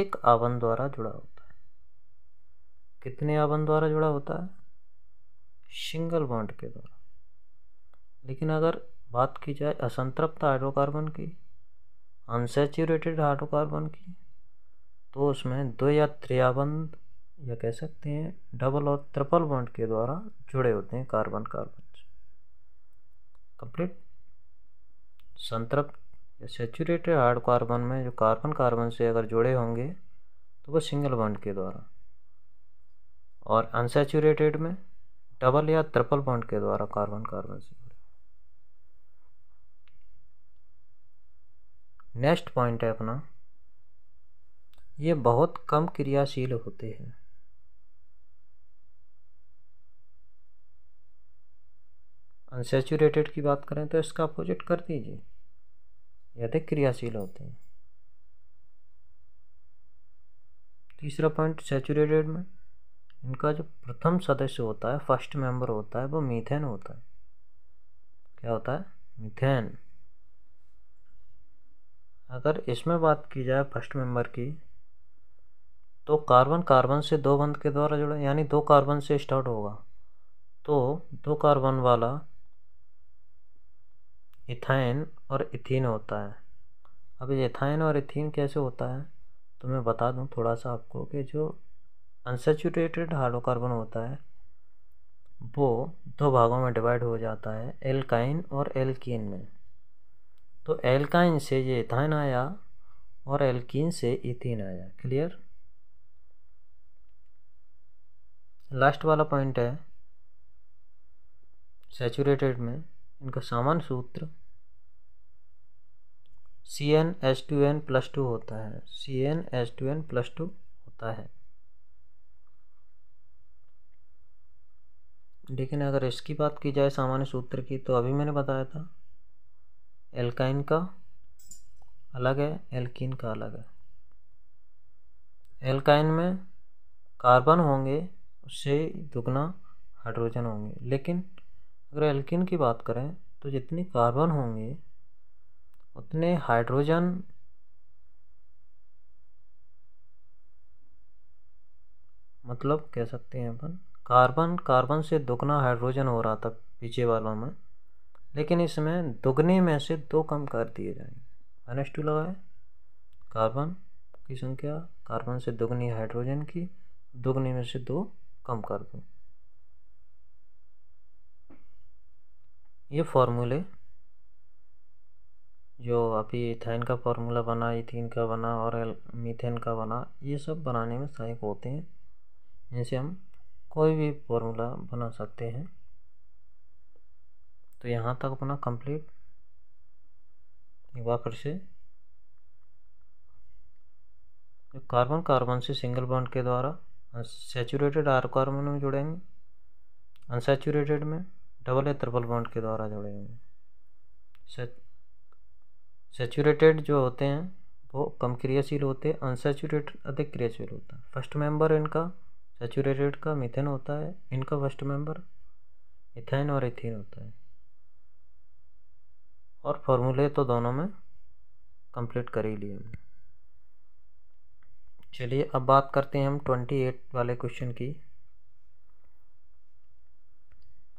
[SPEAKER 1] एक आवन द्वारा जुड़ा होता है कितने आवन द्वारा जुड़ा होता है सिंगल बॉन्ड के द्वारा लेकिन अगर बात की जाए असंतृप्त हाइड्रोकार्बन की अनसेचुरेटेड हाइड्रोकार्बन की तो उसमें दो या त्रियाबंध या कह सकते हैं डबल और ट्रिपल बॉन्ड के द्वारा जुड़े होते हैं कार्बन कार्बन कंप्लीट संतृप्त या सेचूरेटेड हार्ड कार्बन में जो कार्बन कार्बन से अगर जुड़े होंगे तो वो सिंगल बॉन्ड के द्वारा और अनसेचुरेटेड में डबल या ट्रिपल बॉन्ड के द्वारा कार्बन कार्बन से जुड़े नेक्स्ट पॉइंट है अपना ये बहुत कम क्रियाशील होते हैं अनसेचुरेटेड की बात करें तो इसका अपोजिट कर दीजिए ये अधिक क्रियाशील होते हैं तीसरा पॉइंट सेचुरेटेड में इनका जो प्रथम सदस्य होता है फर्स्ट मेंबर होता है वो मीथेन होता है क्या होता है मीथेन अगर इसमें बात की जाए फर्स्ट मेंबर की तो कार्बन कार्बन से दो बंद के द्वारा जुड़ा यानी दो कार्बन से स्टार्ट होगा तो दो कार्बन वाला इथाइन और इथिन होता है अब ये इथाइन और इथिन कैसे होता है तो मैं बता दूं थोड़ा सा आपको कि जो अनसेचुरेटेड हाइड्रोकार्बन होता है वो दो भागों में डिवाइड हो जाता है एल्काइन और एल्कीन में तो एल्काइन से ये इथाइन आया और एल्कीन से इथिन आया क्लियर लास्ट वाला पॉइंट है सेचुरेटेड में इनका सामान्य सूत्र C N H two N plus two होता है C N H two N plus two होता है लेकिन अगर इसकी बात की जाए सामान्य सूत्र की तो अभी मैंने बताया था एल्काइन का अलग है एल्किन का अलग है एल्काइन में कार्बन होंगे उससे दुगना हाइड्रोजन होंगे लेकिन अगर एल्किन की बात करें तो जितने कार्बन होंगे उतने हाइड्रोजन मतलब कह सकते हैं अपन कार्बन कार्बन से दुगना हाइड्रोजन हो रहा था पीछे वालों में लेकिन इसमें दुगने में से दो कम कर दिए जाएंगे एस टू लगाए कार्बन की संख्या कार्बन से दुगनी हाइड्रोजन की दुगने में से दो कम कर दो ये फॉर्मूले जो अभी इथेन का फार्मूला बना इथिन का बना और मीथेन का बना ये सब बनाने में सहायक होते हैं इनसे हम कोई भी फॉर्मूला बना सकते हैं तो यहाँ तक अपना कंप्लीट एक फिर से कार्बन कार्बन से सिंगल बॉन्ड के द्वारा सेचूरेटेड आर कार्बन में जुड़ेंगे अनसेचूरेटेड में डबल या ट्रिपल बॉन्ड के द्वारा जुड़े हुए सेचूरेटेड जो होते हैं वो कम क्रियाशील होते हैं अनसेचूरेटेड अधिक क्रियाशील होता है फर्स्ट मेंबर इनका सेचूरेटेड का मिथेन होता है इनका फर्स्ट मेंबर इथेन और इथिन होता है और फॉर्मूले तो दोनों में कंप्लीट कर ही लिए चलिए अब बात करते हैं हम ट्वेंटी एट वाले क्वेश्चन की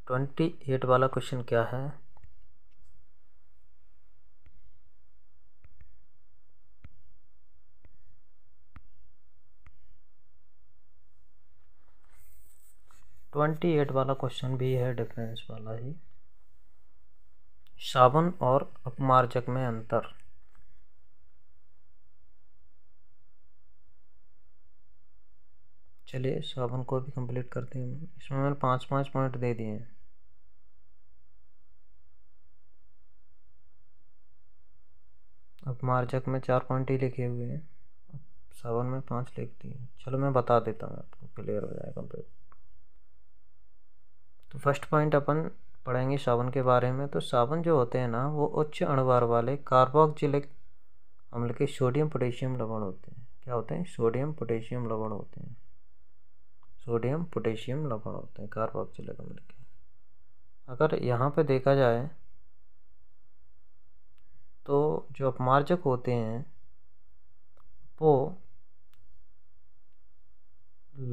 [SPEAKER 1] ट्वेंटी एट वाला क्वेश्चन क्या है ट्वेंटी एट वाला क्वेश्चन भी है डिफरेंस वाला ही साबुन और अपमार्जक में अंतर चलिए साबुन को भी कंप्लीट करते हैं इसमें मैंने पाँच पाँच पॉइंट दे दिए हैं अब मार्जक में चार पॉइंट ही लिखे हुए हैं सावन में पाँच लिख दिए चलो मैं बता देता हूँ आपको क्लियर हो जाएगा कंप्लीट तो फर्स्ट पॉइंट अपन पढ़ेंगे सावन के बारे में तो सावन जो होते हैं ना वो उच्च अणुवार वाले कार्बोक्जिलिक अम्ल के सोडियम पोटेशियम लवण होते हैं क्या होते हैं सोडियम पोटेशियम लवण होते हैं सोडियम पोटेशियम लवण होते हैं कार्बोक्जिलिक अम्ल के अगर यहाँ पे देखा जाए तो जो अपमार्जक होते हैं वो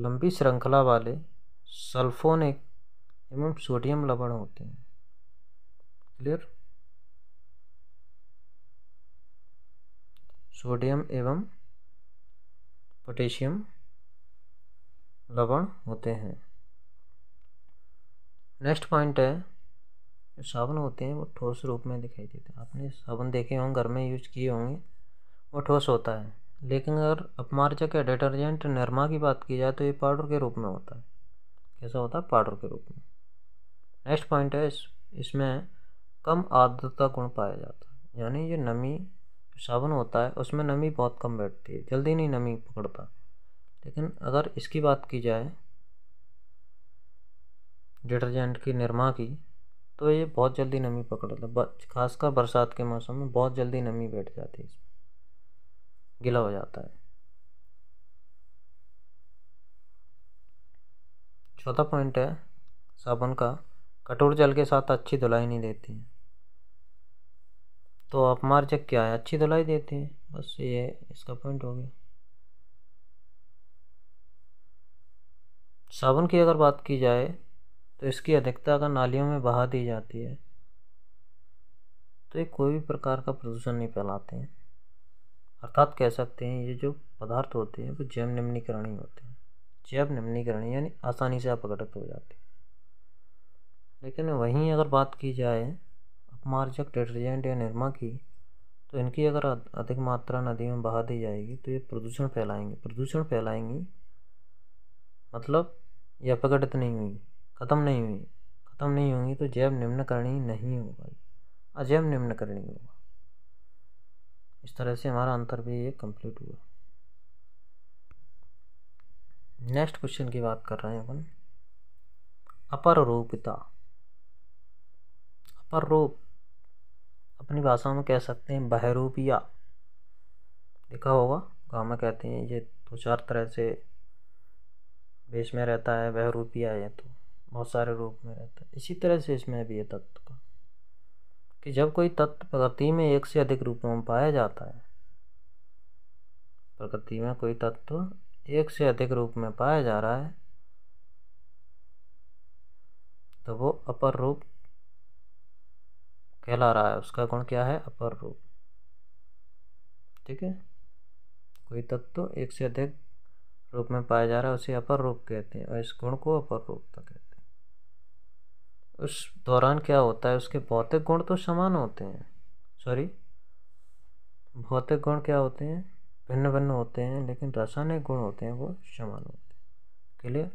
[SPEAKER 1] लंबी श्रृंखला वाले सल्फोनिक एवं सोडियम लवण होते हैं क्लियर सोडियम एवं पोटेशियम लवण होते हैं नेक्स्ट पॉइंट है जो साबुन होते हैं वो ठोस रूप में दिखाई देते हैं आपने साबुन देखे होंगे घर में यूज किए होंगे वो ठोस होता है लेकिन अगर अपमार्जक या डिटर्जेंट निरमा की बात की जाए तो ये पाउडर के रूप में होता है कैसा होता है पाउडर के रूप में नेक्स्ट पॉइंट है इस इसमें कम आर्द्रता गुण पाया जाता है यानी ये नमी साबुन होता है उसमें नमी बहुत कम बैठती है जल्दी नहीं नमी पकड़ता लेकिन अगर इसकी बात की जाए डिटर्जेंट की निरमा की तो ये बहुत जल्दी नमी पकड़ लेता है खासकर बरसात के मौसम में बहुत जल्दी नमी बैठ जाती है इसमें गीला हो जाता है चौथा पॉइंट है साबुन का कठोर जल के साथ अच्छी धुलाई नहीं देती है तो चक क्या है अच्छी धुलाई देती है बस ये इसका पॉइंट हो गया साबुन की अगर बात की जाए तो इसकी अधिकता अगर नालियों में बहा दी जाती है तो ये कोई भी प्रकार का प्रदूषण नहीं फैलाते हैं अर्थात कह सकते हैं ये जो पदार्थ होते हैं वो जैव निम्नीकरणीय होते हैं जैव निम्नीकरणीय यानी आसानी से अपघटित हो जाते हैं लेकिन वहीं अगर बात की जाए अपमार्जक डिटर्जेंट या निरमा की तो इनकी अगर अधिक मात्रा नदी में बहा दी जाएगी तो ये प्रदूषण फैलाएंगे प्रदूषण फैलाएंगी मतलब ये अपघटित नहीं हुई खत्म नहीं हुई खत्म नहीं होंगी तो जैव करनी नहीं होगा अजैव निम्नकरणीय होगा इस तरह से हमारा आंसर भी ये कंप्लीट हुआ नेक्स्ट क्वेश्चन की बात कर रहे हैं अपन अपर रूपिता अपर रूप अपनी भाषा में कह सकते हैं बहरूपिया देखा होगा गाँव में कहते हैं ये दो चार तरह से बेस में रहता है बहरूपिया या तो बहुत सारे रूप में रहता है इसी तरह से इसमें भी है तत्व का कि जब कोई तत्व प्रकृति में एक से अधिक रूपों में पाया जाता है प्रकृति में कोई तत्व एक से अधिक रूप में पाया जा रहा है तो वो अपर रूप कहला रहा है उसका गुण क्या है अपर रूप ठीक है कोई तत्व एक से अधिक रूप में पाया जा रहा है उसे अपर रूप कहते हैं और इस गुण को अपर रूप कहते हैं उस दौरान क्या होता है उसके भौतिक गुण तो समान होते हैं सॉरी भौतिक गुण क्या होते हैं भिन्न भिन्न होते हैं लेकिन रासायनिक गुण होते हैं वो समान होते हैं क्लियर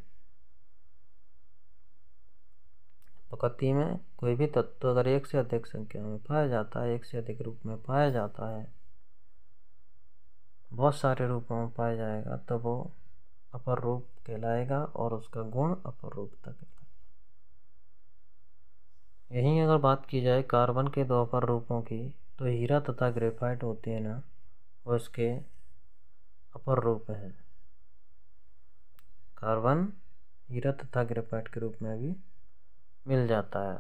[SPEAKER 1] प्रकृति में कोई भी तत्व अगर एक से अधिक संख्या में पाया जाता है एक से अधिक रूप में पाया जाता है बहुत सारे रूपों में पाया जाएगा तो वो अपर रूप कहलाएगा और उसका गुण अपर रूप तक यहीं अगर बात की जाए कार्बन के द्वापर रूपों की तो हीरा तथा ग्रेफाइट होती है ना वो इसके अपर रूप है कार्बन हीरा तथा ग्रेफाइट के रूप में भी मिल जाता है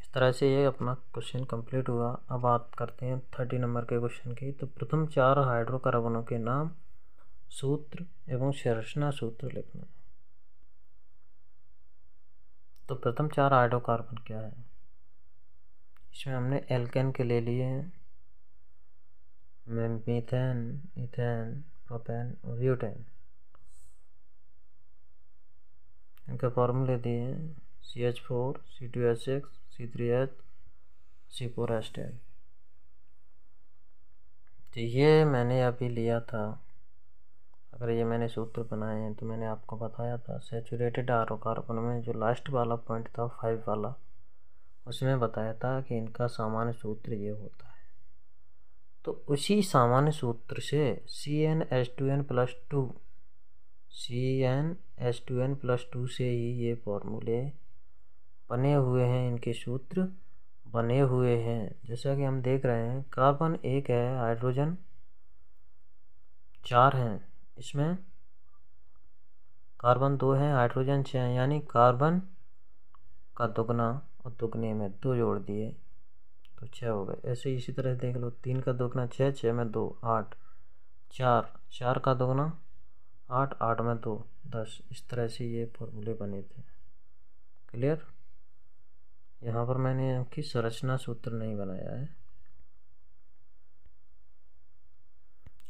[SPEAKER 1] इस तरह से ये अपना क्वेश्चन कंप्लीट हुआ अब बात करते हैं थर्टी नंबर के क्वेश्चन की तो प्रथम चार हाइड्रोकार्बनों के नाम सूत्र एवं संरचना सूत्र लिखना तो प्रथम चार हाइड्रोकार्बन क्या है इसमें हमने एल्केन के ले लिए हैं मीथेन इथेन प्रोपेन और ब्यूटेन इनके फॉर्मूले दिए हैं C H four C two H six C three H C four H ten तो ये मैंने अभी लिया था अगर ये मैंने सूत्र बनाए हैं तो मैंने आपको बताया था सेचुरेटेड आर कार्बन में जो लास्ट वाला पॉइंट था फाइव वाला उसमें बताया था कि इनका सामान्य सूत्र ये होता है तो उसी सामान्य सूत्र से C N H two N plus two C N H two N plus two से ही ये फॉर्मूले बने हुए हैं इनके सूत्र बने हुए हैं जैसा कि हम देख रहे हैं कार्बन एक है हाइड्रोजन चार हैं इसमें कार्बन दो है हाइड्रोजन छः है यानी कार्बन का दुगना और दुगने में दो जोड़ दिए तो छः हो गए ऐसे इसी तरह देख लो तीन का दुगना छः छः में दो आठ चार चार का दुगना आठ आठ में दो दस इस तरह से ये फॉर्मूले बने थे क्लियर यहाँ पर मैंने इनकी संरचना सूत्र नहीं बनाया है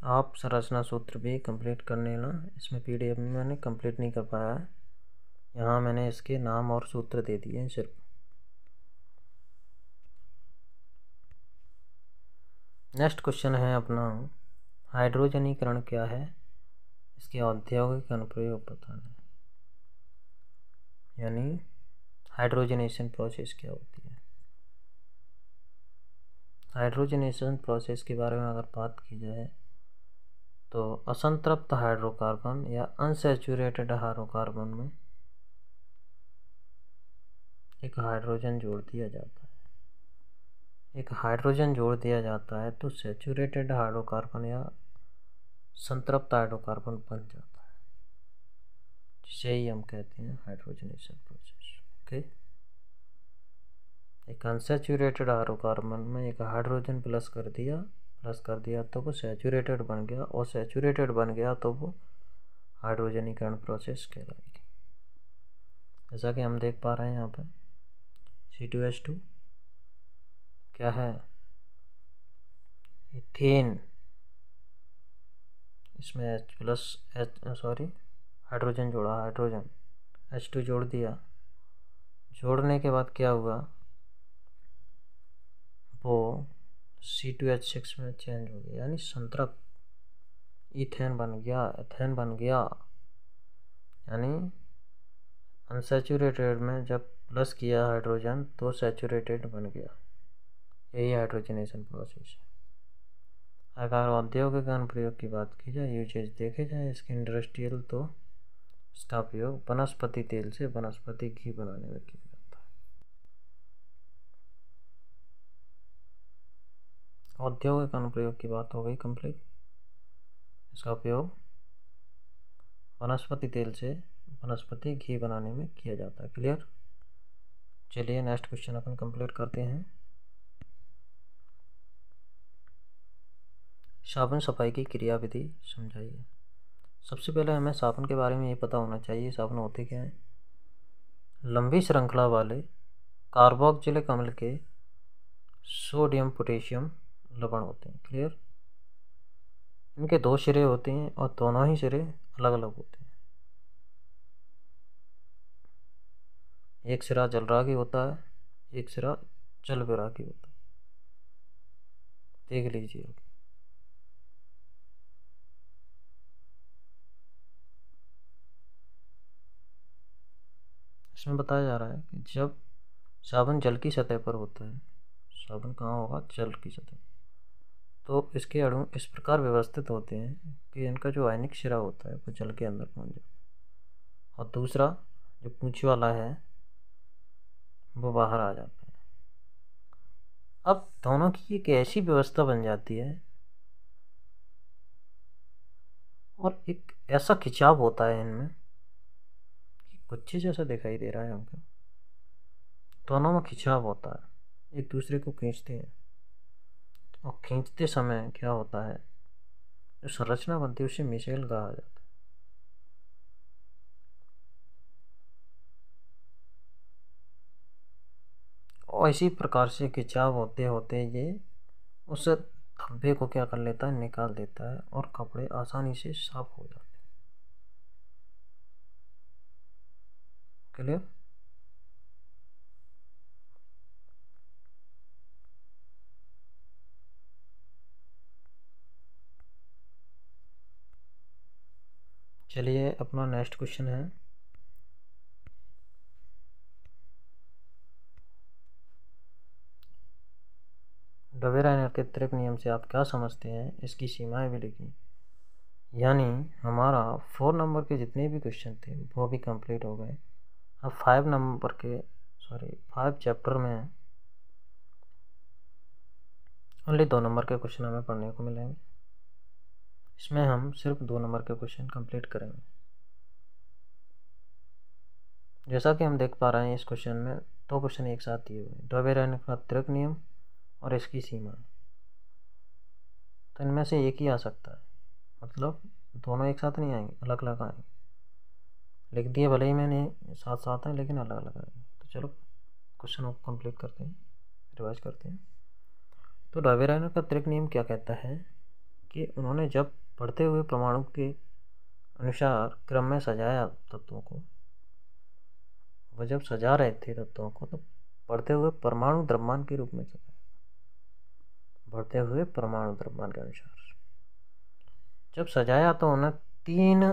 [SPEAKER 1] आप संरचना सूत्र भी कंप्लीट करने लेना इसमें पीडीएफ में मैंने कंप्लीट नहीं कर पाया है यहाँ मैंने इसके नाम और सूत्र दे दिए हैं सिर्फ नेक्स्ट क्वेश्चन है अपना हाइड्रोजनीकरण क्या है इसके औद्योगिक अनुप्रयोग बताना यानी हाइड्रोजनेशन प्रोसेस क्या होती है हाइड्रोजनेशन प्रोसेस के बारे में अगर बात की जाए तो असंतृप्त हाइड्रोकार्बन या अनसेचुरेटेड हाइड्रोकार्बन में एक हाइड्रोजन जोड़ दिया जाता है एक हाइड्रोजन जोड़ दिया जाता है तो सेचुरेटेड हाइड्रोकार्बन या संतृप्त हाइड्रोकार्बन बन जाता है जिसे ही हम कहते हैं हाइड्रोजनेशन प्रोसेस ओके एक अनसेचुरेटेड हाइड्रोकार्बन में एक हाइड्रोजन प्लस कर दिया प्लस कर दिया तो वो सैचुरेटेड बन गया और सैचुरेटेड बन गया तो वो हाइड्रोजनीकरण प्रोसेस कहलाएगी जैसा कि हम देख पा रहे हैं यहाँ पर सी टू एच टू क्या है इथेन इसमें H plus H sorry hydrogen जोड़ा हाइड्रोजन एच टू जोड़ दिया जोड़ने के बाद क्या हुआ वो सी टू एच सिक्स में चेंज हो गया यानी संतरक इथेन बन गया एथेन बन गया यानी अनसेचुरेटेड में जब प्लस किया हाइड्रोजन तो सेचुरेटेड बन गया यही हाइड्रोजनेशन प्रोसेस है अगर औद्योगिक अनुप्रयोग की बात की जाए यूजेज देखे जाए इसके इंडस्ट्रियल तो इसका उपयोग वनस्पति तेल से वनस्पति घी बनाने में किया औद्योगिक अनुप्रयोग की बात हो गई कंप्लीट इसका उपयोग वनस्पति तेल से वनस्पति घी बनाने में किया जाता है क्लियर चलिए नेक्स्ट क्वेश्चन अपन कंप्लीट करते हैं साबुन सफाई की क्रियाविधि समझाइए सबसे पहले हमें साबुन के बारे में ये पता होना चाहिए साबुन होते क्या हैं लंबी श्रृंखला वाले कार्बोक्सिलिक अम्ल के सोडियम पोटेशियम लवण होते हैं क्लियर इनके दो सिरे होते हैं और दोनों ही सिरे अलग अलग होते हैं एक सिरा जलरागी होता है एक सिरा जल विरागी होता है देख लीजिए आप इसमें बताया जा रहा है कि जब साबुन जल की सतह पर होता है साबुन कहाँ होगा जल की सतह तो इसके अणु इस प्रकार व्यवस्थित होते हैं कि इनका जो आयनिक शिरा होता है वो जल के अंदर पहुंच जाता है और दूसरा जो पूछ वाला है वो बाहर आ जाता है अब दोनों की एक ऐसी व्यवस्था बन जाती है और एक ऐसा खिंचाव होता है इनमें कि कुछ जैसा दिखाई दे रहा है हमको दोनों में खिंचाव होता है एक दूसरे को खींचते हैं और खींचते समय क्या होता है जो संरचना बनती है उसे मिसाइल कहा जाता है और इसी प्रकार से खिंचाव होते होते ये उस धब्बे को क्या कर लेता है निकाल देता है और कपड़े आसानी से साफ हो जाते हैं क्लियर चलिए अपना नेक्स्ट क्वेश्चन है डबेरा एनर के तृप नियम से आप क्या समझते हैं इसकी सीमाएं भी लिखी यानी हमारा फोर नंबर के जितने भी क्वेश्चन थे वो भी कंप्लीट हो गए अब फाइव नंबर के सॉरी फाइव चैप्टर में ओनली दो नंबर के क्वेश्चन हमें पढ़ने को मिलेंगे इसमें हम सिर्फ दो नंबर के क्वेश्चन कंप्लीट करेंगे जैसा कि हम देख पा रहे हैं इस क्वेश्चन में दो तो क्वेश्चन एक साथ दिए हुए हैं डबे रहने का त्रक नियम और इसकी सीमा तो इनमें से एक ही आ सकता है मतलब दोनों एक साथ नहीं आएंगे अलग अलग आएंगे लिख दिए भले ही मैंने साथ साथ हैं लेकिन अलग अलग आएंगे तो चलो क्वेश्चन को कंप्लीट करते हैं रिवाइज करते हैं तो डबे रहने का त्रिक नियम क्या कहता है कि उन्होंने जब पढ़ते हुए प्रमाणों के अनुसार क्रम में सजाया तत्वों को वह जब सजा रहे थे तत्वों को तो पढ़ते हुए परमाणु द्रव्यमान के रूप में सजाया बढ़ते हुए परमाणु द्रव्यमान के अनुसार जब सजाया तो उन्हें तीन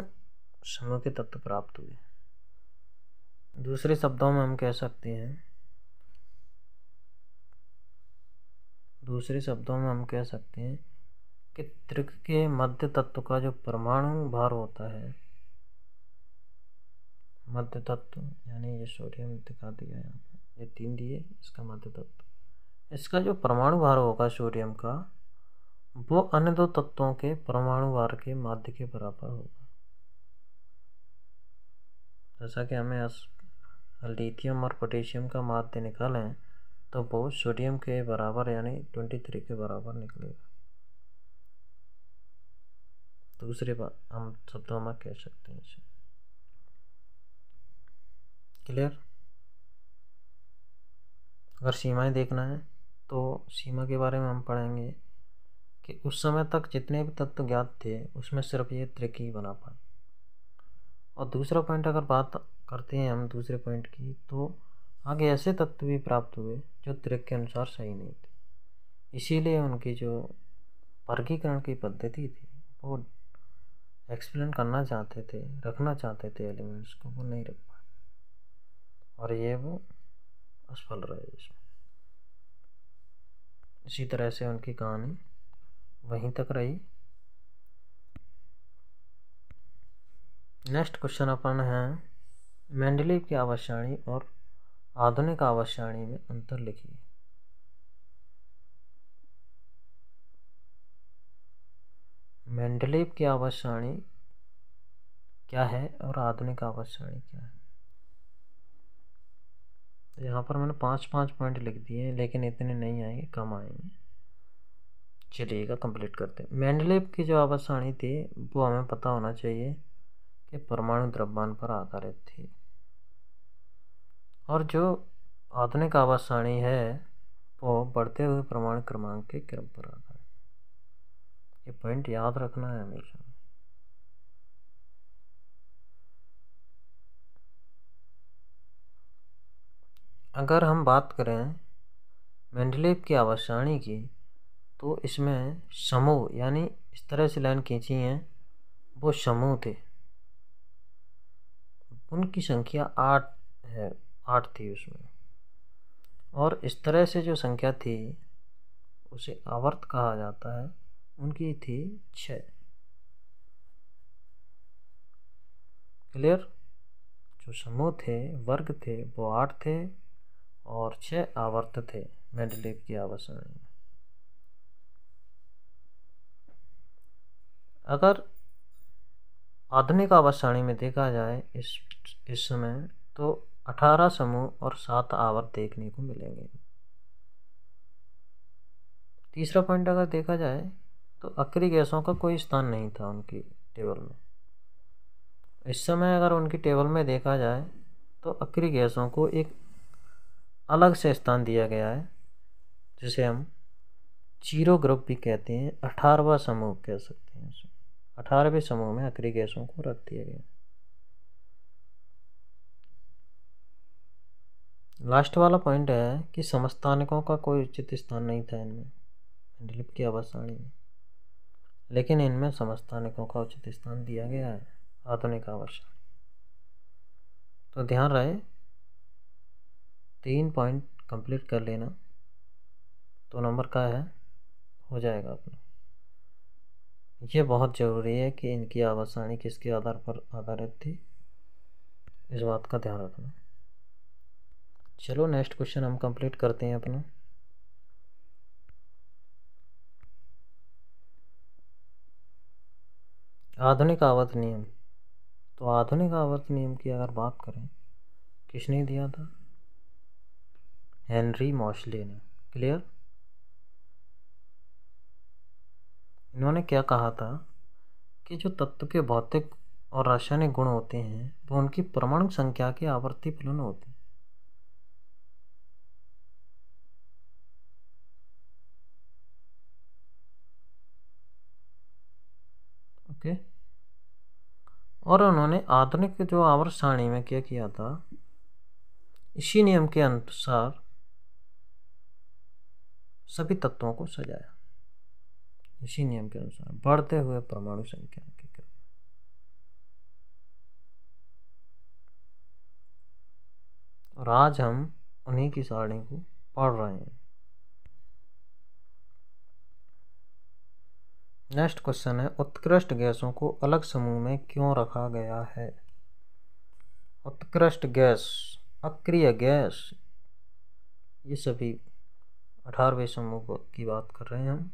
[SPEAKER 1] समूह के तत्व प्राप्त हुए दूसरे शब्दों में हम कह सकते हैं दूसरे शब्दों में हम कह सकते हैं कि त्रिक के मध्य तत्व का जो परमाणु भार होता है मध्य तत्व यानी ये सोडियम दिखा दिया यहाँ पर ये तीन दिए इसका मध्य तत्व इसका जो परमाणु भार होगा सोडियम का वो अन्य दो तत्वों के परमाणु भार के माध्य के बराबर होगा जैसा कि हमें लिथियम और पोटेशियम का माध्य निकालें तो वो सोडियम के बराबर यानी ट्वेंटी थ्री के बराबर निकलेगा दूसरे हम शब्दों में कह सकते हैं इसे क्लियर अगर सीमाएं देखना है तो सीमा के बारे में हम पढ़ेंगे कि उस समय तक जितने भी तत्व ज्ञात थे उसमें सिर्फ ये त्रिक ही बना पाए और दूसरा पॉइंट अगर बात करते हैं हम दूसरे पॉइंट की तो आगे ऐसे तत्व भी प्राप्त हुए जो त्रिक के अनुसार सही नहीं थे इसीलिए उनकी जो वर्गीकरण की पद्धति थी वो एक्सप्लेन करना चाहते थे रखना चाहते थे एलिमेंट्स को वो नहीं रख पाए और ये वो असफल रहे इसमें इसी तरह से उनकी कहानी वहीं तक रही नेक्स्ट क्वेश्चन अपन है मेंडलीव की आवश्यणी और आधुनिक आवास में अंतर लिखिए मेंडलेव की आवासाणी क्या है और आधुनिक आवासाणी क्या है तो यहाँ पर मैंने पाँच पाँच पॉइंट लिख दिए हैं लेकिन इतने नहीं आएंगे कम आएंगे चलिएगा कंप्लीट करते हैं मेंडलेव की जो आवासाणी थी वो हमें पता होना चाहिए कि परमाणु द्रव्यमान पर आधारित थी और जो आधुनिक आवासाणी है वो बढ़ते हुए परमाणु क्रमांक के क्रम पर आधारित ये पॉइंट याद रखना है हमेशा अगर हम बात करें मेंडलेव की आवासाणी की तो इसमें समूह यानी इस तरह से लाइन खींची हैं वो समूह थे उनकी संख्या आठ है आठ थी उसमें और इस तरह से जो संख्या थी उसे आवर्त कहा जाता है उनके थे छ क्लियर जो समूह थे वर्ग थे वो आठ थे और छ आवर्त थे मेंडलेव की आवर्तन में अगर आधुनिक आवास में देखा जाए इस इस समय तो अठारह समूह और सात आवर्त देखने को मिलेंगे तीसरा पॉइंट अगर देखा जाए तो अक्री गैसों का कोई स्थान नहीं था उनकी टेबल में इस समय अगर उनकी टेबल में देखा जाए तो अक्री गैसों को एक अलग से स्थान दिया गया है जिसे हम जीरो ग्रुप भी कहते हैं अठारहवा समूह कह सकते हैं उसे अठारहवें समूह में अक्री गैसों को रख दिया गया लास्ट वाला पॉइंट है कि समस्थानकों का कोई उचित स्थान नहीं था इनमें दिलीप की आवासाणी में लेकिन इनमें समस्थानिकों का उचित स्थान दिया गया है आधुनिक आवश्यक तो ध्यान रहे तीन पॉइंट कंप्लीट कर लेना तो नंबर का है हो जाएगा अपना ये बहुत ज़रूरी है कि इनकी आवासानी किसके आधार पर आधारित थी इस बात का ध्यान रखना चलो नेक्स्ट क्वेश्चन हम कंप्लीट करते हैं अपना आधुनिक आवर्त नियम तो आधुनिक आवर्त नियम की अगर बात करें किसने दिया था हेनरी मॉशले ने क्लियर इन्होंने क्या कहा था कि जो तत्व के भौतिक और रासायनिक गुण होते हैं वो उनकी प्रमाणु संख्या के आवर्ती फलन होते हैं ओके और उन्होंने आधुनिक जो आवर्त सारणी में क्या किया था इसी नियम के अनुसार सभी तत्वों को सजाया इसी नियम के अनुसार बढ़ते हुए परमाणु संख्या के क्रम और आज हम उन्हीं की सारणी को पढ़ रहे हैं नेक्स्ट क्वेश्चन है उत्कृष्ट गैसों को अलग समूह में क्यों रखा गया है उत्कृष्ट गैस अक्रिय गैस ये सभी अठारहवें समूह की बात कर रहे हैं हम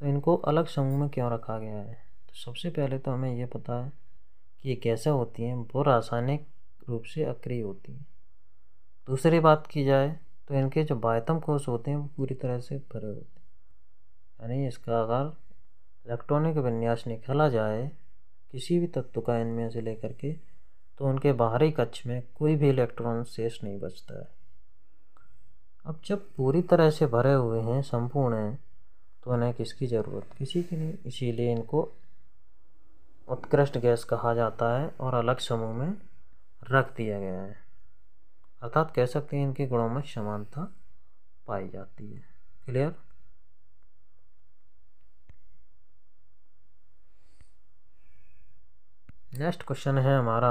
[SPEAKER 1] तो इनको अलग समूह में क्यों रखा गया है तो सबसे पहले तो हमें ये पता है कि ये कैसे होती हैं वो रासायनिक रूप से अक्रिय होती हैं दूसरी बात की जाए तो इनके जो बायतम कोष होते हैं वो पूरी तरह से भरे होते हैं यानी इसका आकार इलेक्ट्रॉनिक विन्यास निकाला जाए किसी भी तत्व का इनमें से लेकर के तो उनके बाहरी कक्ष में कोई भी इलेक्ट्रॉन शेष नहीं बचता है अब जब पूरी तरह से भरे हुए हैं संपूर्ण हैं तो उन्हें किसकी ज़रूरत किसी की नहीं इसीलिए इनको उत्कृष्ट गैस कहा जाता है और अलग समूह में रख दिया गया है अर्थात कह सकते हैं इनके गुणों में समानता पाई जाती है क्लियर नेक्स्ट क्वेश्चन है हमारा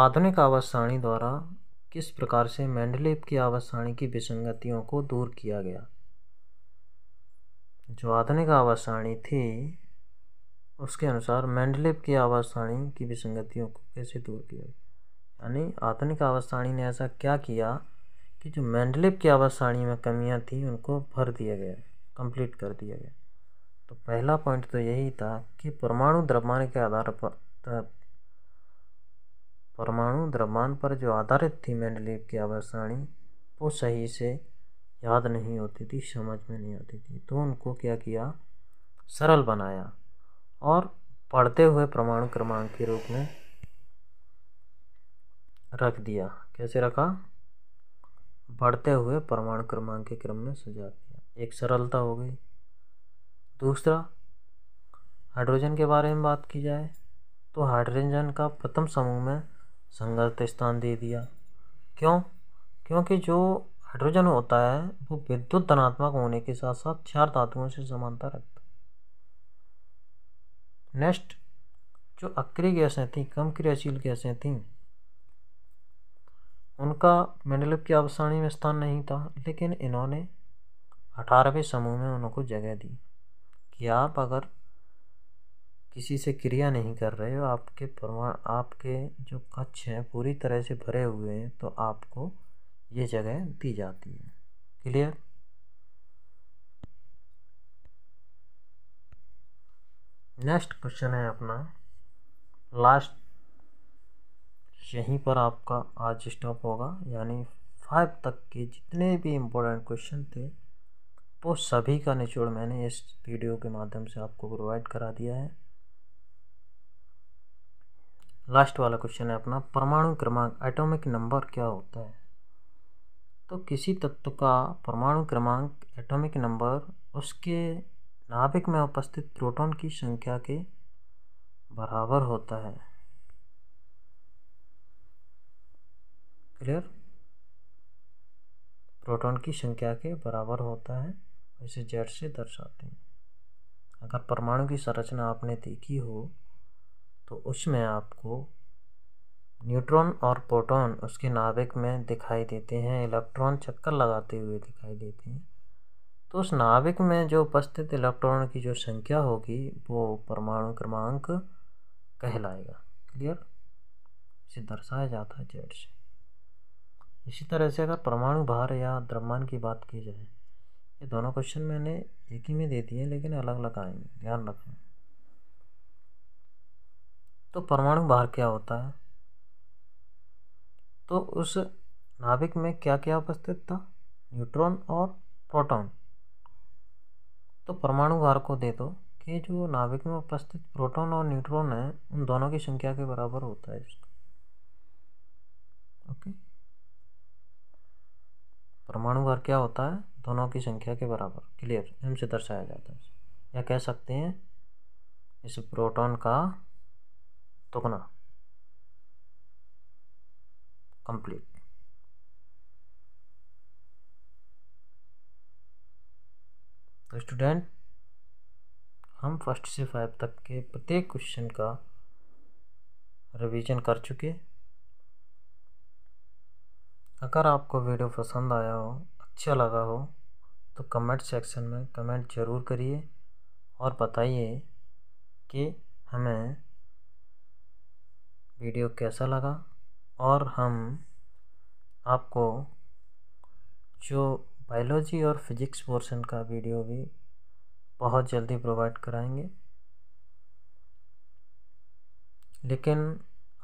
[SPEAKER 1] आधुनिक आवासाणी द्वारा किस प्रकार से मैंडलेप की आवासाणी की विसंगतियों को दूर किया गया जो आधुनिक आवासाणी थी उसके अनुसार मैंडलेप की आवासाणी की विसंगतियों को कैसे दूर किया गया यानी आधुनिक आवासाणी ने ऐसा क्या किया कि जो मैंडलेप की आवासाणी में कमियां थी उनको भर दिया गया कंप्लीट कर दिया गया तो पहला पॉइंट तो यही था कि परमाणु द्रव्यमान के आधार पर परमाणु द्रव्यमान पर जो आधारित थी मेंडलीव की आवासाणी वो सही से याद नहीं होती थी समझ में नहीं आती थी तो उनको क्या किया सरल बनाया और पढ़ते हुए परमाणु क्रमांक के रूप में रख दिया कैसे रखा बढ़ते हुए परमाणु क्रमांक के क्रम में सजा दिया एक सरलता हो गई दूसरा हाइड्रोजन के बारे में बात की जाए तो हाइड्रोजन का प्रथम समूह में संगत स्थान दे दिया क्यों क्योंकि जो हाइड्रोजन होता है वो विद्युत धनात्मक होने के साथ साथ चार धातुओं से समानता रखता नेक्स्ट जो अक्रिय गैसें थीं कम क्रियाशील गैसें थीं उनका मेडलिप की अवसारणी में स्थान नहीं था लेकिन इन्होंने अठारहवें समूह में उनको जगह दी कि आप अगर किसी से क्रिया नहीं कर रहे हो आपके परमाण आपके जो कक्ष हैं पूरी तरह से भरे हुए हैं तो आपको ये जगह दी जाती है क्लियर नेक्स्ट क्वेश्चन है अपना लास्ट यहीं पर आपका आज स्टॉप होगा यानी फाइव तक के जितने भी इम्पोर्टेंट क्वेश्चन थे वो सभी का निचोड़ मैंने इस वीडियो के माध्यम से आपको प्रोवाइड करा दिया है लास्ट वाला क्वेश्चन है अपना परमाणु क्रमांक एटॉमिक नंबर क्या होता है तो किसी तत्व का परमाणु क्रमांक एटॉमिक नंबर उसके नाभिक में उपस्थित प्रोटॉन की संख्या के बराबर होता है क्लियर प्रोटॉन की संख्या के बराबर होता है इसे जेड से दर्शाते हैं अगर परमाणु की संरचना आपने देखी हो तो उसमें आपको न्यूट्रॉन और प्रोटॉन उसके नाभिक में दिखाई देते हैं इलेक्ट्रॉन चक्कर लगाते हुए दिखाई देते हैं तो उस नाभिक में जो उपस्थित इलेक्ट्रॉन की जो संख्या होगी वो परमाणु क्रमांक कहलाएगा क्लियर इसे दर्शाया जाता है जेड से इसी तरह से अगर परमाणु भार या द्रव्यमान की बात की जाए ये दोनों क्वेश्चन मैंने एक ही में दे दिए लेकिन अलग अलग आएंगे ध्यान रखना तो परमाणु भार क्या होता है तो उस नाभिक में क्या क्या उपस्थित था न्यूट्रॉन और प्रोटॉन तो परमाणु भार को दे दो कि जो नाभिक में उपस्थित प्रोटॉन और न्यूट्रॉन है उन दोनों की संख्या के बराबर होता है इसका ओके परमाणु भार क्या होता है दोनों की संख्या के बराबर क्लियर एम से दर्शाया जाता है या कह सकते हैं इस प्रोटॉन का दुगना कंप्लीट तो स्टूडेंट हम फर्स्ट से फाइव तक के प्रत्येक क्वेश्चन का रिवीजन कर चुके अगर आपको वीडियो पसंद आया हो अच्छा लगा हो तो कमेंट सेक्शन में कमेंट ज़रूर करिए और बताइए कि हमें वीडियो कैसा लगा और हम आपको जो बायोलॉजी और फिजिक्स पोर्शन का वीडियो भी बहुत जल्दी प्रोवाइड कराएंगे लेकिन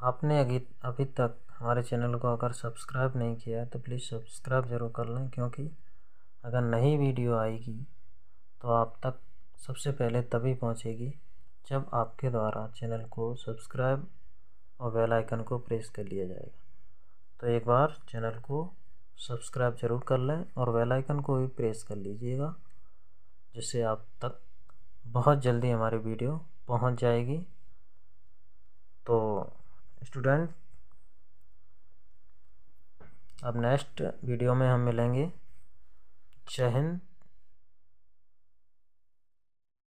[SPEAKER 1] आपने अभी अभी तक हमारे चैनल को अगर सब्सक्राइब नहीं किया तो प्लीज़ सब्सक्राइब ज़रूर कर लें क्योंकि अगर नई वीडियो आएगी तो आप तक सबसे पहले तभी पहुंचेगी जब आपके द्वारा चैनल को सब्सक्राइब और बेल आइकन को प्रेस कर लिया जाएगा तो एक बार चैनल को सब्सक्राइब ज़रूर कर लें और बेल आइकन को भी प्रेस कर लीजिएगा जिससे आप तक बहुत जल्दी हमारी वीडियो पहुँच जाएगी तो स्टूडेंट अब नेक्स्ट वीडियो में हम मिलेंगे जय हिंद